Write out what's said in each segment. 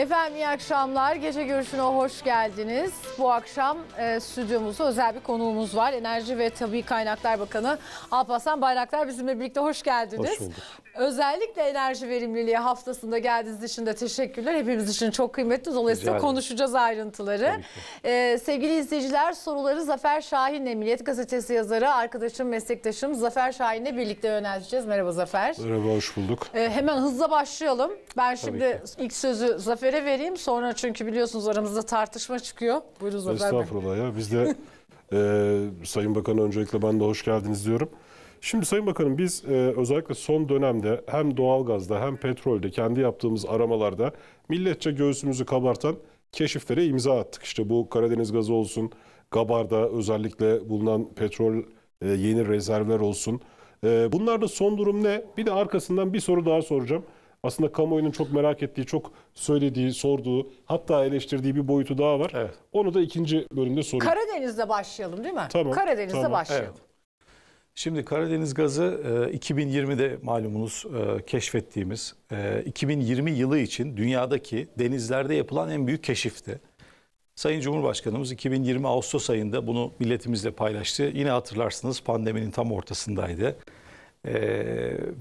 Efendim iyi akşamlar. Gece görüşüne hoş geldiniz. Bu akşam e, stüdyomuzda özel bir konuğumuz var. Enerji ve Tabii Kaynaklar Bakanı Alpaslan Bayraktar bizimle birlikte hoş geldiniz. Hoş bulduk. Özellikle enerji verimliliği haftasında geldiğiniz için de teşekkürler. Hepimiz için çok kıymetli. Dolayısıyla konuşacağız ayrıntıları. Ee, sevgili izleyiciler soruları Zafer Şahin'le Milliyet Gazetesi yazarı arkadaşım, meslektaşım Zafer Şahin'le birlikte yönelteceğiz. Merhaba Zafer. Merhaba, hoş bulduk. Ee, hemen hızla başlayalım. Ben şimdi ilk sözü Zafer'e vereyim. Sonra çünkü biliyorsunuz aramızda tartışma çıkıyor. Buyurun Zafer Bey. Estağfurullah ya. Biz de e, Sayın Bakan öncelikle ben de hoş geldiniz diyorum. Şimdi Sayın Bakanım biz e, özellikle son dönemde hem doğalgazda hem petrolde kendi yaptığımız aramalarda milletçe göğsümüzü kabartan keşiflere imza attık. İşte bu Karadeniz gazı olsun, Gabar'da özellikle bulunan petrol e, yeni rezervler olsun. E, bunlarda son durum ne? Bir de arkasından bir soru daha soracağım. Aslında kamuoyunun çok merak ettiği, çok söylediği, sorduğu, hatta eleştirdiği bir boyutu daha var. Evet. Onu da ikinci bölümde sorayım. Karadeniz'de başlayalım değil mi? Tamam. Karadeniz'de tamam. başlayalım. Evet. Şimdi Karadeniz gazı 2020'de e, malumunuz e, keşfettiğimiz 2020 e, yılı için dünyadaki denizlerde yapılan en büyük keşifti. Sayın Cumhurbaşkanımız 2020 Ağustos ayında bunu milletimizle paylaştı. Yine hatırlarsınız pandeminin tam ortasındaydı.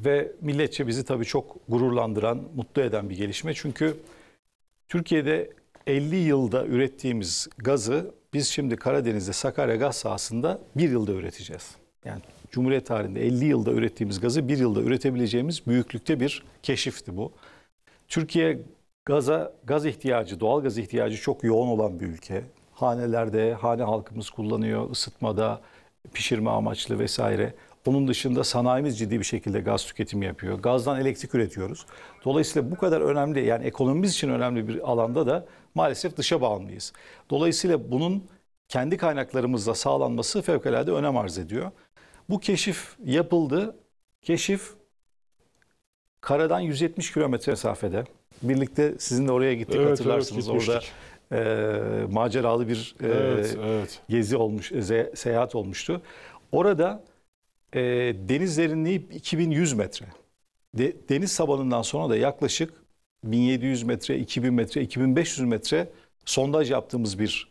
ve milletçe bizi tabii çok gururlandıran, mutlu eden bir gelişme. Çünkü Türkiye'de 50 yılda ürettiğimiz gazı biz şimdi Karadeniz'de Sakarya gaz sahasında bir yılda üreteceğiz. Yani Cumhuriyet tarihinde 50 yılda ürettiğimiz gazı 1 yılda üretebileceğimiz büyüklükte bir keşifti bu. Türkiye gaza gaz ihtiyacı, doğal gaz ihtiyacı çok yoğun olan bir ülke. Hanelerde, hane halkımız kullanıyor, ısıtmada, pişirme amaçlı vesaire. Onun dışında sanayimiz ciddi bir şekilde gaz tüketimi yapıyor. Gazdan elektrik üretiyoruz. Dolayısıyla bu kadar önemli yani ekonomimiz için önemli bir alanda da maalesef dışa bağımlıyız. Dolayısıyla bunun kendi kaynaklarımızla sağlanması fevkalade önem arz ediyor. Bu keşif yapıldı. Keşif karadan 170 kilometre mesafede. Birlikte sizin de oraya gittik evet, hatırlarsınız. Evet, Orada e, maceralı bir e, evet, evet. gezi olmuş, e, seyahat olmuştu. Orada e, deniz derinliği 2100 metre. De, deniz tabanından sonra da yaklaşık 1700 metre, 2000 metre, 2500 metre sondaj yaptığımız bir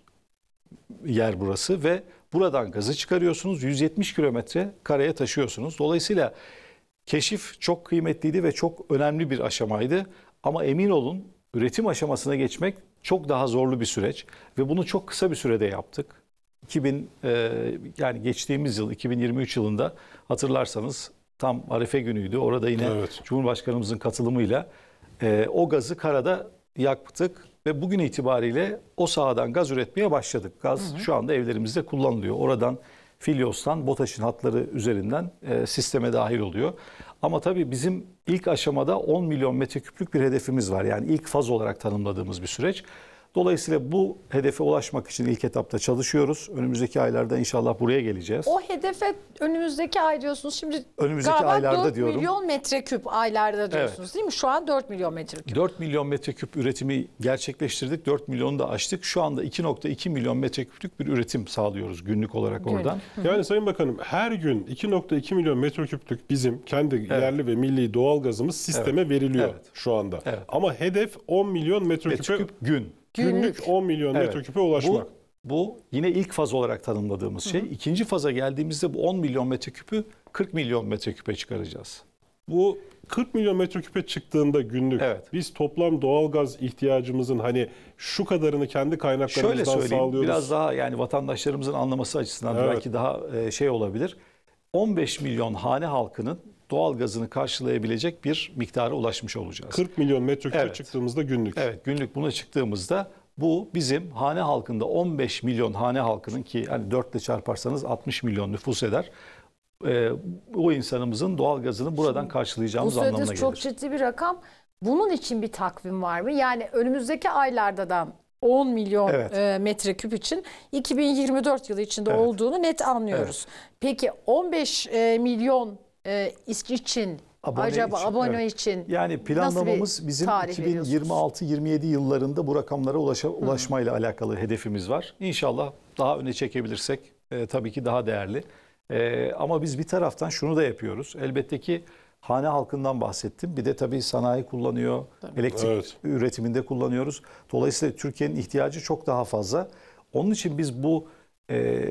yer burası ve Buradan gazı çıkarıyorsunuz 170 kilometre kareye taşıyorsunuz. Dolayısıyla keşif çok kıymetliydi ve çok önemli bir aşamaydı. Ama emin olun üretim aşamasına geçmek çok daha zorlu bir süreç ve bunu çok kısa bir sürede yaptık. 2000 e, yani geçtiğimiz yıl 2023 yılında hatırlarsanız tam Arife günüydü. Orada yine evet. Cumhurbaşkanımızın katılımıyla e, o gazı karada yaktık. Ve bugün itibariyle o sahadan gaz üretmeye başladık. Gaz hı hı. şu anda evlerimizde kullanılıyor. Oradan Filiostan, BOTAŞ'ın hatları üzerinden e, sisteme dahil oluyor. Ama tabii bizim ilk aşamada 10 milyon metreküplük bir hedefimiz var. Yani ilk faz olarak tanımladığımız bir süreç. Dolayısıyla bu hedefe ulaşmak için ilk etapta çalışıyoruz. Önümüzdeki aylarda inşallah buraya geleceğiz. O hedefe önümüzdeki ay diyorsunuz. Şimdi önümüzdeki galiba aylarda 4 diyorum. milyon metreküp aylarda diyorsunuz evet. değil mi? Şu an 4 milyon metreküp. 4 milyon metreküp üretimi gerçekleştirdik. 4 milyonu da açtık. Şu anda 2.2 milyon metreküplük bir üretim sağlıyoruz günlük olarak Gün. oradan. Yani Sayın Bakanım her gün 2.2 milyon metreküplük bizim kendi evet. yerli ve milli doğal gazımız sisteme evet. veriliyor evet. şu anda. Evet. Ama hedef 10 milyon metreküp, metreküp gün. Günlük, günlük 10 milyon evet. metreküpe ulaşmak. Bu, bu yine ilk faz olarak tanımladığımız şey. Hı hı. İkinci faza geldiğimizde bu 10 milyon metreküpü 40 milyon metreküpe çıkaracağız. Bu 40 milyon metreküpe çıktığında günlük evet. biz toplam doğalgaz ihtiyacımızın hani şu kadarını kendi kaynaklarımızdan Şöyle söyleyeyim, sağlıyoruz. Biraz daha yani vatandaşlarımızın anlaması açısından evet. belki daha e, şey olabilir. 15 milyon hane halkının doğal gazını karşılayabilecek bir miktara ulaşmış olacağız. 40 milyon metreküp evet. çıktığımızda günlük. Evet günlük buna çıktığımızda bu bizim hane halkında 15 milyon hane halkının ki yani 4 ile çarparsanız 60 milyon nüfus eder. E, o insanımızın doğal gazını buradan Şimdi, karşılayacağımız bu anlamına gelir. Bu çok ciddi bir rakam. Bunun için bir takvim var mı? Yani önümüzdeki aylarda da 10 milyon evet. e, metreküp için 2024 yılı içinde evet. olduğunu net anlıyoruz. Evet. Peki 15 e, milyon e, için abone acaba için, abone evet. için yani planlamamız bizim 2026-27 yıllarında bu rakamlara ulaşa, ulaşmayla hmm. alakalı hedefimiz var. İnşallah daha öne çekebilirsek e, tabii ki daha değerli. E, ama biz bir taraftan şunu da yapıyoruz. Elbette ki hane halkından bahsettim. Bir de tabii sanayi kullanıyor, tabii. elektrik evet. üretiminde kullanıyoruz. Dolayısıyla Türkiye'nin ihtiyacı çok daha fazla. Onun için biz bu e,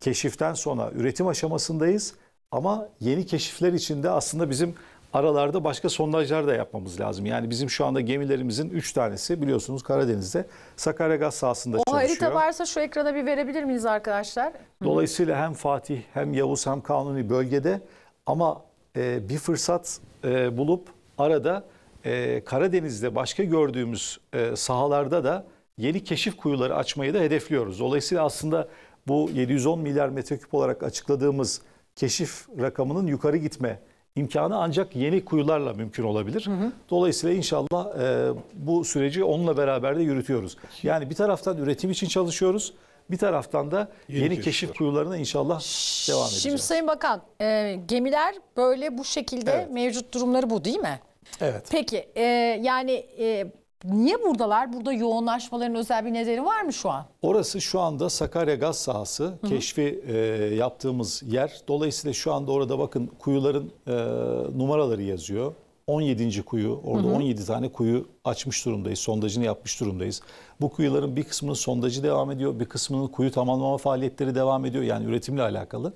keşiften sonra üretim aşamasındayız ama yeni keşifler içinde aslında bizim aralarda başka sondajlar da yapmamız lazım. Yani bizim şu anda gemilerimizin 3 tanesi biliyorsunuz Karadeniz'de Sakarya Gaz sahasında o çalışıyor. O harita varsa şu ekrana bir verebilir miyiz arkadaşlar? Dolayısıyla hem Fatih hem Yavuz hem Kanuni bölgede ama e, bir fırsat e, bulup arada e, Karadeniz'de başka gördüğümüz e, sahalarda da yeni keşif kuyuları açmayı da hedefliyoruz. Dolayısıyla aslında bu 710 milyar metreküp olarak açıkladığımız keşif rakamının yukarı gitme imkanı ancak yeni kuyularla mümkün olabilir. Hı hı. Dolayısıyla inşallah e, bu süreci onunla beraber de yürütüyoruz. Yani bir taraftan üretim için çalışıyoruz. Bir taraftan da yeni, yeni keşif kuyularına inşallah devam edeceğiz. Şimdi Sayın Bakan e, gemiler böyle bu şekilde evet. mevcut durumları bu değil mi? Evet. Peki e, yani e, Niye buradalar? Burada yoğunlaşmaların özel bir nedeni var mı şu an? Orası şu anda Sakarya gaz sahası hı hı. keşfi e, yaptığımız yer. Dolayısıyla şu anda orada bakın kuyuların e, numaraları yazıyor. 17. kuyu, orada hı hı. 17 tane kuyu açmış durumdayız, sondajını yapmış durumdayız. Bu kuyuların bir kısmının sondajı devam ediyor, bir kısmının kuyu tamamlama faaliyetleri devam ediyor. Yani üretimle alakalı.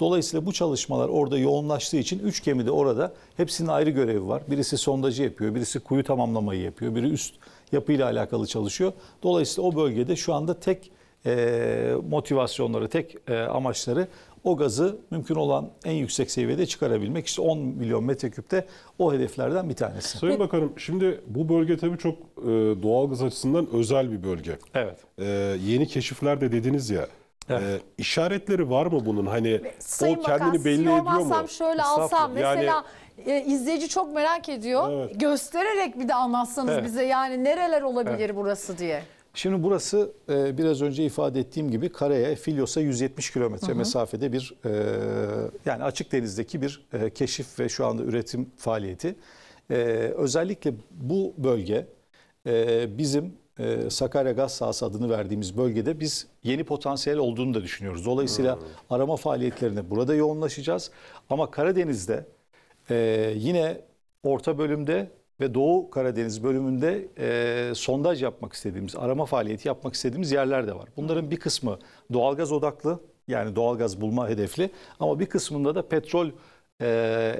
Dolayısıyla bu çalışmalar orada yoğunlaştığı için üç gemi de orada hepsinin ayrı görevi var. Birisi sondajı yapıyor, birisi kuyu tamamlamayı yapıyor, biri üst yapıyla alakalı çalışıyor. Dolayısıyla o bölgede şu anda tek e, motivasyonları, tek e, amaçları o gazı mümkün olan en yüksek seviyede çıkarabilmek. İşte 10 milyon metreküpte o hedeflerden bir tanesi. Sayın Bakanım şimdi bu bölge tabii çok e, doğalgaz açısından özel bir bölge. Evet. E, yeni keşifler de dediniz ya. Evet. Ee, eh. işaretleri var mı bunun? Hani Sayın o Bakan, kendini belli ediyor mu? şöyle alsam yani, mesela e, izleyici çok merak ediyor. Evet. Göstererek bir de anlatsanız evet. bize yani nereler olabilir evet. burası diye. Şimdi burası e, biraz önce ifade ettiğim gibi karaya Filyos'a 170 kilometre mesafede bir e, yani açık denizdeki bir e, keşif ve şu anda üretim faaliyeti. E, özellikle bu bölge e, bizim e, Sakarya Gaz Sahası adını verdiğimiz bölgede biz yeni potansiyel olduğunu da düşünüyoruz. Dolayısıyla hmm. arama faaliyetlerine burada yoğunlaşacağız. Ama Karadeniz'de e, yine orta bölümde ve Doğu Karadeniz bölümünde e, sondaj yapmak istediğimiz, arama faaliyeti yapmak istediğimiz yerler de var. Bunların bir kısmı doğalgaz odaklı yani doğalgaz bulma hedefli ama bir kısmında da petrol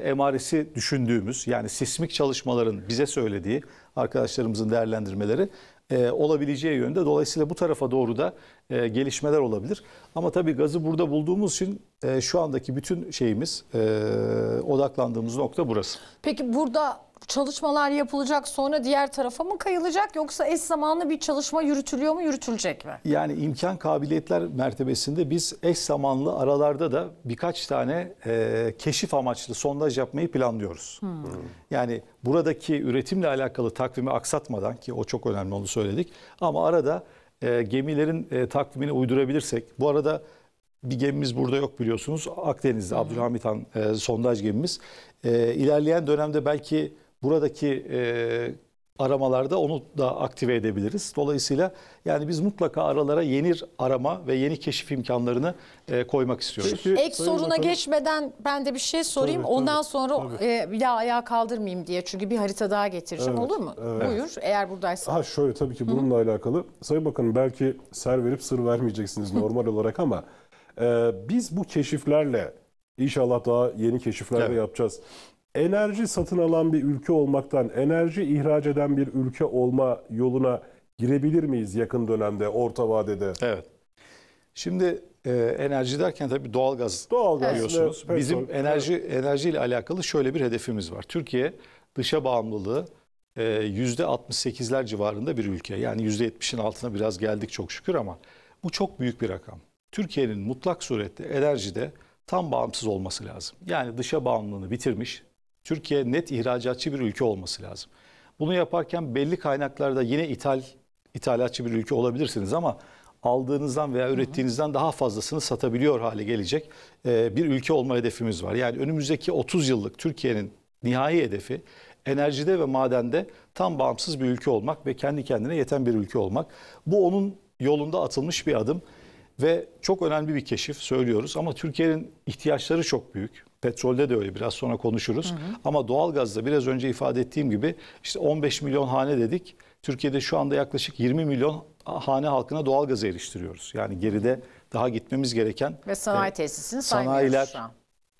emaresi düşündüğümüz yani sismik çalışmaların bize söylediği arkadaşlarımızın değerlendirmeleri e, olabileceği yönde. Dolayısıyla bu tarafa doğru da e, gelişmeler olabilir. Ama tabii gazı burada bulduğumuz için e, şu andaki bütün şeyimiz, e, odaklandığımız nokta burası. Peki burada çalışmalar yapılacak sonra diğer tarafa mı kayılacak yoksa eş zamanlı bir çalışma yürütülüyor mu yürütülecek mi? Yani imkan kabiliyetler mertebesinde biz eş zamanlı aralarda da birkaç tane e, keşif amaçlı sondaj yapmayı planlıyoruz. Hmm. hmm. Yani buradaki üretimle alakalı takvimi aksatmadan ki o çok önemli onu söyledik ama arada e, gemilerin e, takvimini uydurabilirsek bu arada bir gemimiz burada yok biliyorsunuz Akdeniz'de hmm. Abdülhamit Han e, sondaj gemimiz. E, ilerleyen dönemde belki buradaki e, aramalarda onu da aktive edebiliriz. Dolayısıyla yani biz mutlaka aralara yeni arama ve yeni keşif imkanlarını e, koymak istiyoruz. Peki, Ek soruna bakalım. geçmeden ben de bir şey sorayım. Tabii, Ondan tabii, sonra tabii. E, bir daha ayağa kaldırmayayım diye. Çünkü bir harita daha getireceğim evet, olur mu? Evet. Buyur eğer buradaysan. Ha şöyle tabii ki bununla Hı-hı. alakalı. Sayın Bakanım belki ser verip sır vermeyeceksiniz normal olarak ama e, biz bu keşiflerle İnşallah daha yeni keşifler evet. yapacağız enerji satın alan bir ülke olmaktan enerji ihraç eden bir ülke olma yoluna girebilir miyiz yakın dönemde, orta vadede? Evet. Şimdi e, enerji derken tabii doğalgaz, doğalgaz biliyorsunuz. Evet, Bizim petrol, enerji evet. enerjiyle alakalı şöyle bir hedefimiz var. Türkiye dışa bağımlılığı e, %68'ler civarında bir ülke. Yani %70'in altına biraz geldik çok şükür ama bu çok büyük bir rakam. Türkiye'nin mutlak surette enerjide tam bağımsız olması lazım. Yani dışa bağımlılığını bitirmiş, Türkiye net ihracatçı bir ülke olması lazım. Bunu yaparken belli kaynaklarda yine ithal ithalatçı bir ülke olabilirsiniz ama aldığınızdan veya ürettiğinizden daha fazlasını satabiliyor hale gelecek e, bir ülke olma hedefimiz var. Yani önümüzdeki 30 yıllık Türkiye'nin nihai hedefi enerjide ve madende tam bağımsız bir ülke olmak ve kendi kendine yeten bir ülke olmak. Bu onun yolunda atılmış bir adım ve çok önemli bir keşif söylüyoruz ama Türkiye'nin ihtiyaçları çok büyük. Petrolde de öyle biraz sonra konuşuruz. Hı hı. Ama doğalgazda biraz önce ifade ettiğim gibi işte 15 milyon hane dedik. Türkiye'de şu anda yaklaşık 20 milyon hane halkına doğalgazı eriştiriyoruz. Yani geride daha gitmemiz gereken ve sanayi e, tesisini e, sanayiler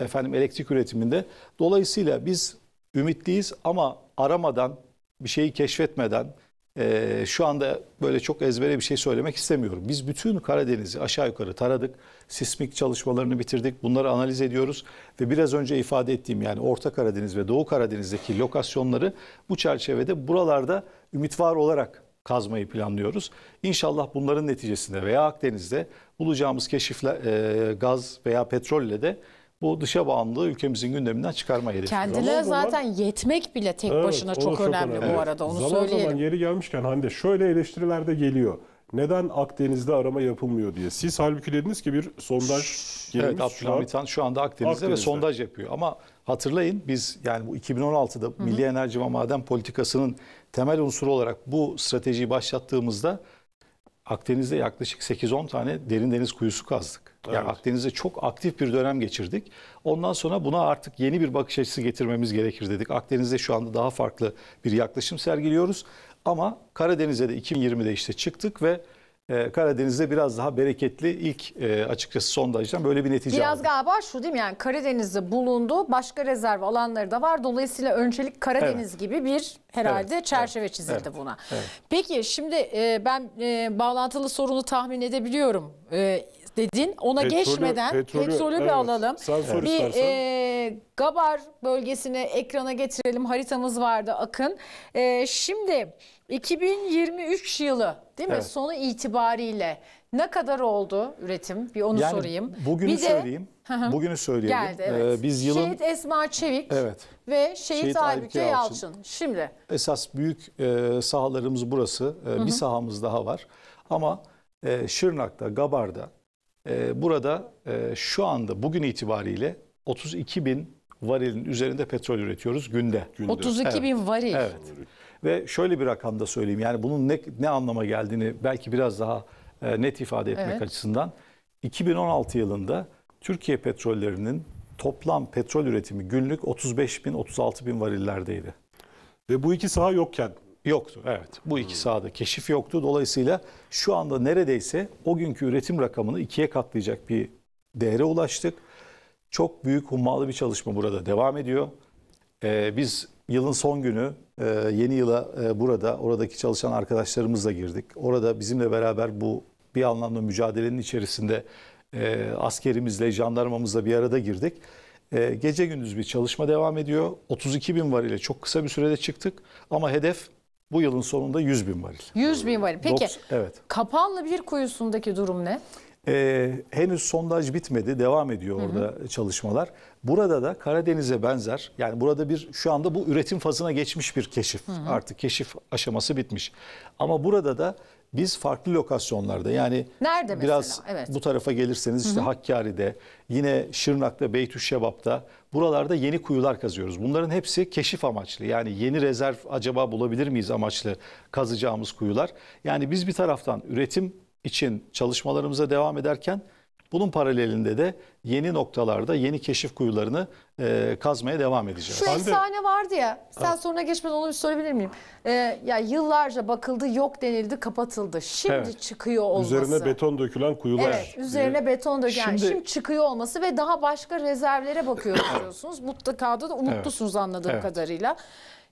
efendim elektrik üretiminde. Dolayısıyla biz ümitliyiz ama aramadan bir şeyi keşfetmeden e, şu anda böyle çok ezbere bir şey söylemek istemiyorum. Biz bütün Karadeniz'i aşağı yukarı taradık sismik çalışmalarını bitirdik. Bunları analiz ediyoruz ve biraz önce ifade ettiğim yani Orta Karadeniz ve Doğu Karadeniz'deki lokasyonları bu çerçevede buralarda ümit var olarak kazmayı planlıyoruz. İnşallah bunların neticesinde veya Akdeniz'de bulacağımız keşifle e, gaz veya petrolle de bu dışa bağımlılığı ülkemizin gündeminden çıkarma hedefi. Kendine zaman zaten yetmek bile tek evet, başına çok önemli, çok önemli bu evet. arada onu zaman söyleyelim. Zaman zaman yeri gelmişken Hande şöyle eleştiriler de geliyor neden Akdeniz'de arama yapılmıyor diye. Siz halbuki dediniz ki bir sondaj gelmiş. Evet Abdülhamit Han şu anda Akdeniz'de, Akdeniz'de ve sondaj yapıyor. Ama hatırlayın biz yani bu 2016'da hı hı. Milli Enerji ve Maden Politikası'nın temel unsuru olarak bu stratejiyi başlattığımızda Akdeniz'de yaklaşık 8-10 tane derin deniz kuyusu kazdık. Evet. Yani Akdeniz'de çok aktif bir dönem geçirdik. Ondan sonra buna artık yeni bir bakış açısı getirmemiz gerekir dedik. Akdeniz'de şu anda daha farklı bir yaklaşım sergiliyoruz ama Karadeniz'e de 2020'de işte çıktık ve e, Karadeniz'de biraz daha bereketli ilk e, açıkçası sondajdan böyle bir netice Biraz aldım. galiba şu değil mi yani Karadeniz'de bulundu başka rezerv alanları da var. Dolayısıyla öncelik Karadeniz evet. gibi bir herhalde evet, çerçeve evet, çizildi evet, buna. Evet. Peki şimdi e, ben e, bağlantılı sorunu tahmin edebiliyorum dedin. Ona petrolü, geçmeden petrolü, petrolü bir alalım. Evet. Bir e, Gabar bölgesini ekrana getirelim. Haritamız vardı Akın. E, şimdi 2023 yılı değil mi? Evet. Sonu itibariyle ne kadar oldu üretim? Bir onu yani sorayım. Bugünü bir de, söyleyeyim. bugünü söyleyelim. Geldi, evet. ee, biz yılın... Şehit Esma Çevik evet. ve Şehit, Şehit Aybüke Yalçın. Yalçın. Şimdi. Esas büyük e, sahalarımız burası. E, bir sahamız daha var. Ama e, Şırnak'ta, Gabar'da, ee, burada e, şu anda bugün itibariyle 32 bin varilin üzerinde petrol üretiyoruz günde. günde. 32 evet. bin varil. Evet. Ve şöyle bir rakamda söyleyeyim yani bunun ne, ne anlama geldiğini belki biraz daha e, net ifade etmek evet. açısından. 2016 yılında Türkiye petrollerinin toplam petrol üretimi günlük 35 bin 36 bin varillerdeydi. Ve bu iki saha yokken yoktu. Evet. Bu iki hmm. sahada keşif yoktu. Dolayısıyla şu anda neredeyse o günkü üretim rakamını ikiye katlayacak bir değere ulaştık. Çok büyük hummalı bir çalışma burada devam ediyor. Ee, biz yılın son günü e, yeni yıla e, burada oradaki çalışan arkadaşlarımızla girdik. Orada bizimle beraber bu bir anlamda mücadelenin içerisinde e, askerimizle, jandarmamızla bir arada girdik. E, gece gündüz bir çalışma devam ediyor. 32 bin var ile çok kısa bir sürede çıktık ama hedef bu yılın sonunda 100 bin varil. 100 bin varil. Peki Doks, evet. Kapanlı bir kuyusundaki durum ne? Ee, henüz sondaj bitmedi. Devam ediyor orada hı hı. çalışmalar. Burada da Karadeniz'e benzer. Yani burada bir şu anda bu üretim fazına geçmiş bir keşif. Hı hı. Artık keşif aşaması bitmiş. Ama burada da biz farklı lokasyonlarda yani Nerede biraz Evet. bu tarafa gelirseniz işte Hı -hı. Hakkari'de, yine Şırnak'ta, Beytüşşebap'ta buralarda yeni kuyular kazıyoruz. Bunların hepsi keşif amaçlı. Yani yeni rezerv acaba bulabilir miyiz amaçlı kazacağımız kuyular. Yani biz bir taraftan üretim için çalışmalarımıza devam ederken bunun paralelinde de yeni noktalarda yeni keşif kuyularını e, kazmaya devam edeceğiz. Şu Hande... efsane vardı ya sen ha. soruna geçmeden onu bir sorabilir miyim? E, ya yıllarca bakıldı yok denildi kapatıldı. Şimdi evet. çıkıyor olması. Üzerine beton dökülen kuyular. Evet üzerine beton dökülen şimdi... şimdi çıkıyor olması ve daha başka rezervlere bakıyoruz diyorsunuz. Mutlaka da umutlusunuz evet. anladığım evet. kadarıyla.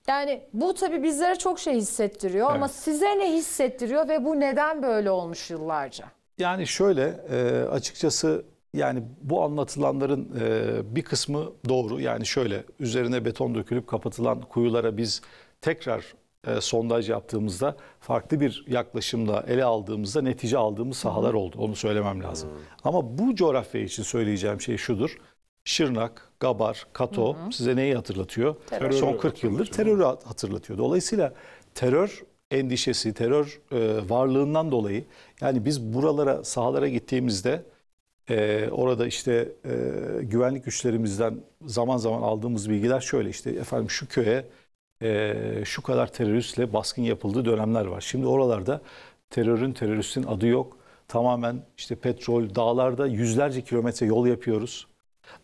Yani bu tabii bizlere çok şey hissettiriyor evet. ama size ne hissettiriyor ve bu neden böyle olmuş yıllarca? Yani şöyle e, açıkçası yani bu anlatılanların e, bir kısmı doğru. Yani şöyle üzerine beton dökülüp kapatılan kuyulara biz tekrar e, sondaj yaptığımızda farklı bir yaklaşımla ele aldığımızda netice aldığımız sahalar oldu. Onu söylemem lazım. Hmm. Ama bu coğrafya için söyleyeceğim şey şudur. Şırnak, Gabar, Kato hı size neyi hatırlatıyor? Terör. Son 40 yıldır terörü hatırlatıyor. Dolayısıyla terör endişesi, terör e, varlığından dolayı yani biz buralara, sahalara gittiğimizde e, orada işte e, güvenlik güçlerimizden zaman zaman aldığımız bilgiler şöyle işte efendim şu köye e, şu kadar teröristle baskın yapıldığı dönemler var. Şimdi oralarda terörün, teröristin adı yok. Tamamen işte petrol, dağlarda yüzlerce kilometre yol yapıyoruz.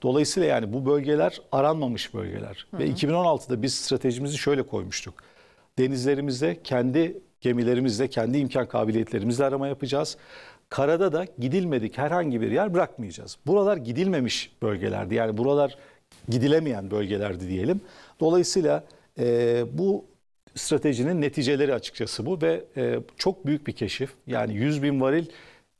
Dolayısıyla yani bu bölgeler aranmamış bölgeler. Hı hı. Ve 2016'da biz stratejimizi şöyle koymuştuk denizlerimizde kendi gemilerimizle, kendi imkan kabiliyetlerimizle arama yapacağız. Karada da gidilmedik herhangi bir yer bırakmayacağız. Buralar gidilmemiş bölgelerdi. Yani buralar gidilemeyen bölgelerdi diyelim. Dolayısıyla e, bu stratejinin neticeleri açıkçası bu ve e, çok büyük bir keşif. Yani 100 bin varil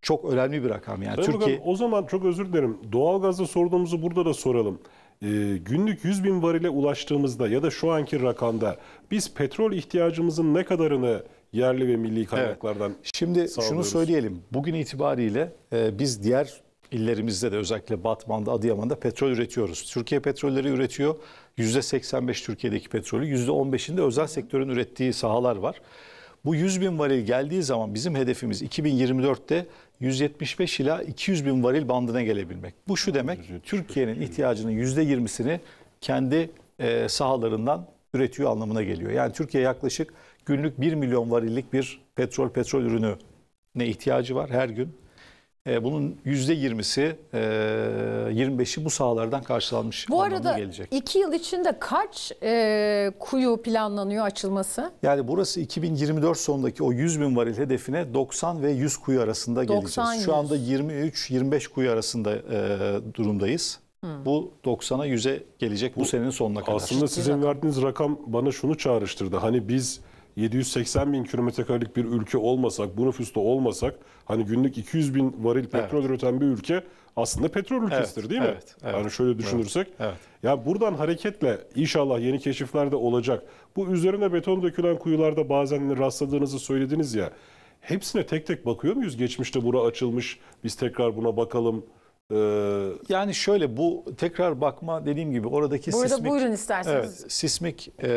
çok önemli bir rakam. Yani Tabii Türkiye... Bakan, o zaman çok özür dilerim. Doğalgazda sorduğumuzu burada da soralım. Ee, günlük 100 bin varile ulaştığımızda ya da şu anki rakamda biz petrol ihtiyacımızın ne kadarını yerli ve milli kaynaklardan evet. Şimdi şunu söyleyelim. Bugün itibariyle e, biz diğer illerimizde de özellikle Batman'da, Adıyaman'da petrol üretiyoruz. Türkiye petrolleri üretiyor. %85 Türkiye'deki petrolü, %15'inde özel sektörün ürettiği sahalar var. Bu 100 bin varil geldiği zaman bizim hedefimiz 2024'te 175 ila 200 bin varil bandına gelebilmek. Bu şu demek Türkiye'nin ihtiyacının %20'sini kendi e, sahalarından üretiyor anlamına geliyor. Yani Türkiye yaklaşık günlük 1 milyon varillik bir petrol petrol ürünü ne ihtiyacı var her gün e, bunun %20'si, 25'i e, bu sahalardan karşılanmış bu arada gelecek. Bu arada 2 yıl içinde kaç e, kuyu planlanıyor açılması? Yani burası 2024 sonundaki o 100 bin varil hedefine 90 ve 100 kuyu arasında 90, geleceğiz. 100. Şu anda 23-25 kuyu arasında e, durumdayız. Hmm. Bu 90'a 100'e gelecek bu, bu senenin sonuna kadar. Aslında sizin verdiğiniz rakam bana şunu çağrıştırdı. Hani biz 780 bin kilometrekarelik bir ülke olmasak, bu nüfusta olmasak hani günlük 200 bin varil petrol evet. üreten bir ülke aslında petrol ülkesidir evet, değil mi? Evet, evet, yani şöyle düşünürsek. Evet, evet. Ya buradan hareketle inşallah yeni keşifler de olacak. Bu üzerine beton dökülen kuyularda bazen rastladığınızı söylediniz ya. Hepsine tek tek bakıyor muyuz? Geçmişte bura açılmış, biz tekrar buna bakalım. Ee, yani şöyle bu tekrar bakma dediğim gibi oradaki Burada sismik, buyurun isterseniz. Evet, sismik e,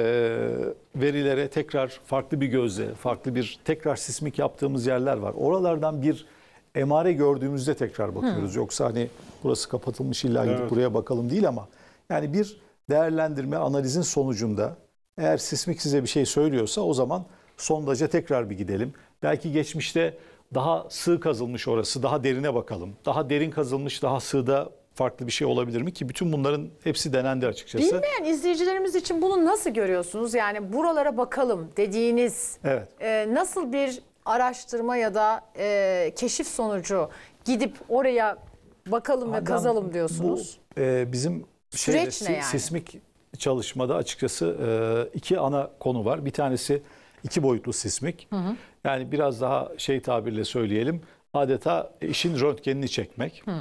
verilere tekrar farklı bir gözle, farklı bir tekrar sismik yaptığımız yerler var. Oralardan bir emare gördüğümüzde tekrar bakıyoruz. Hı. Yoksa hani burası kapatılmış illa gidip evet. buraya bakalım değil ama yani bir değerlendirme analizin sonucunda eğer sismik size bir şey söylüyorsa o zaman sondaja tekrar bir gidelim. Belki geçmişte daha sığ kazılmış orası, daha derine bakalım. Daha derin kazılmış, daha sığda farklı bir şey olabilir mi ki bütün bunların hepsi denendi açıkçası. Bilmeyen izleyicilerimiz için bunu nasıl görüyorsunuz? Yani buralara bakalım dediğiniz evet. e, nasıl bir araştırma ya da e, keşif sonucu gidip oraya bakalım Adam, ve kazalım diyorsunuz. Bu e, bizim Süreç şeyde, ne yani? sismik çalışmada açıkçası e, iki ana konu var. Bir tanesi iki boyutlu sismik. Hı hı. Yani biraz daha şey tabirle söyleyelim adeta işin röntgenini çekmek. Hı.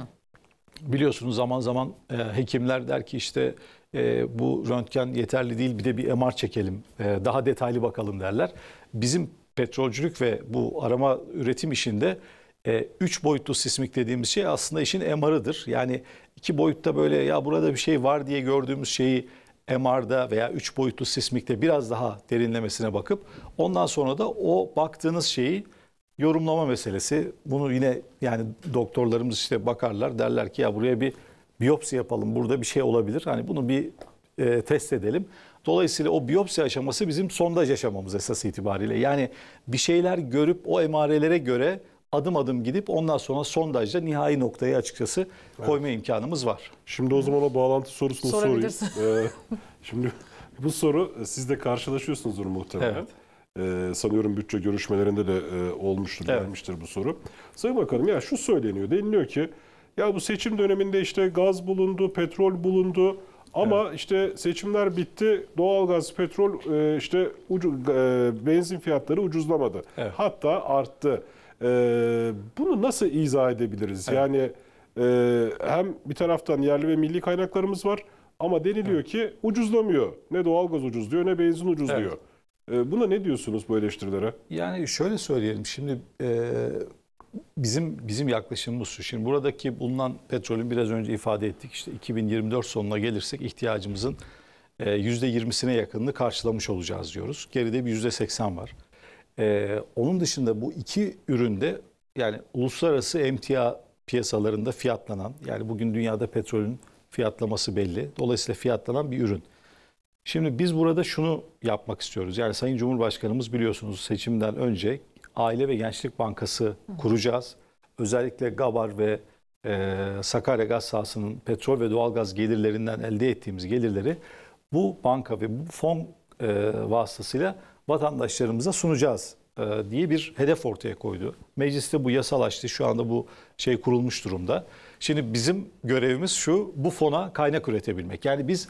Biliyorsunuz zaman zaman e, hekimler der ki işte e, bu röntgen yeterli değil bir de bir MR çekelim e, daha detaylı bakalım derler. Bizim petrolcülük ve bu arama üretim işinde e, üç boyutlu sismik dediğimiz şey aslında işin MR'ıdır. Yani iki boyutta böyle ya burada bir şey var diye gördüğümüz şeyi MR'da veya 3 boyutlu sismikte biraz daha derinlemesine bakıp ondan sonra da o baktığınız şeyi yorumlama meselesi. Bunu yine yani doktorlarımız işte bakarlar derler ki ya buraya bir biyopsi yapalım burada bir şey olabilir. Hani bunu bir e, test edelim. Dolayısıyla o biyopsi aşaması bizim sondaj aşamamız esas itibariyle. Yani bir şeyler görüp o emarelere göre adım adım gidip ondan sonra sondajda nihai noktayı açıkçası evet. koyma imkanımız var. Şimdi o zaman o bağlantı sorusunu sorayım. Ee, şimdi bu soru siz de karşılaşıyorsunuzdur muhtemelen. Evet. Ee, sanıyorum bütçe görüşmelerinde de e, olmuştur, evet. gelmiştir bu soru. Sayın Bakanım ya şu söyleniyor, deniliyor ki ya bu seçim döneminde işte gaz bulundu, petrol bulundu ama evet. işte seçimler bitti, doğalgaz, petrol e, işte ucu, e, benzin fiyatları ucuzlamadı. Evet. Hatta arttı. Ee, bunu nasıl izah edebiliriz? Evet. Yani e, hem bir taraftan yerli ve milli kaynaklarımız var ama deniliyor evet. ki ucuzlamıyor. Ne doğalgaz ucuzluyor ne benzin ucuzluyor. Evet. Ee, buna ne diyorsunuz bu eleştirilere? Yani şöyle söyleyelim şimdi e, bizim bizim yaklaşımımız şu. Şimdi buradaki bulunan petrolün biraz önce ifade ettik işte 2024 sonuna gelirsek ihtiyacımızın %20'sine e, yakınını karşılamış olacağız diyoruz. Geride bir %80 var. Ee, onun dışında bu iki üründe yani uluslararası emtia piyasalarında fiyatlanan yani bugün dünyada petrolün fiyatlaması belli. Dolayısıyla fiyatlanan bir ürün. Şimdi biz burada şunu yapmak istiyoruz. Yani Sayın Cumhurbaşkanımız biliyorsunuz seçimden önce Aile ve Gençlik Bankası kuracağız. Özellikle Gabar ve e, Sakarya Gaz sahasının petrol ve doğalgaz gelirlerinden elde ettiğimiz gelirleri bu banka ve bu fon e, vasıtasıyla vatandaşlarımıza sunacağız e, diye bir hedef ortaya koydu. Mecliste bu yasalaştı. Şu anda bu şey kurulmuş durumda. Şimdi bizim görevimiz şu, bu fona kaynak üretebilmek. Yani biz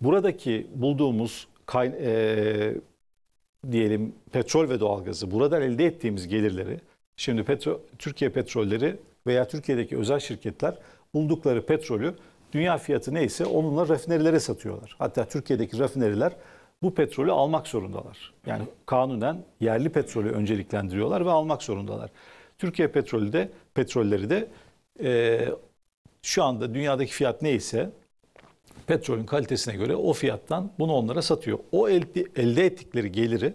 buradaki bulduğumuz kayn e, diyelim petrol ve doğalgazı, buradan elde ettiğimiz gelirleri, şimdi petro Türkiye petrolleri veya Türkiye'deki özel şirketler buldukları petrolü dünya fiyatı neyse onunla rafinerilere satıyorlar. Hatta Türkiye'deki rafineriler bu petrolü almak zorundalar. Yani kanunen yerli petrolü önceliklendiriyorlar ve almak zorundalar. Türkiye petrolü de petrolleri de e, şu anda dünyadaki fiyat neyse petrolün kalitesine göre o fiyattan bunu onlara satıyor. O elde, elde ettikleri geliri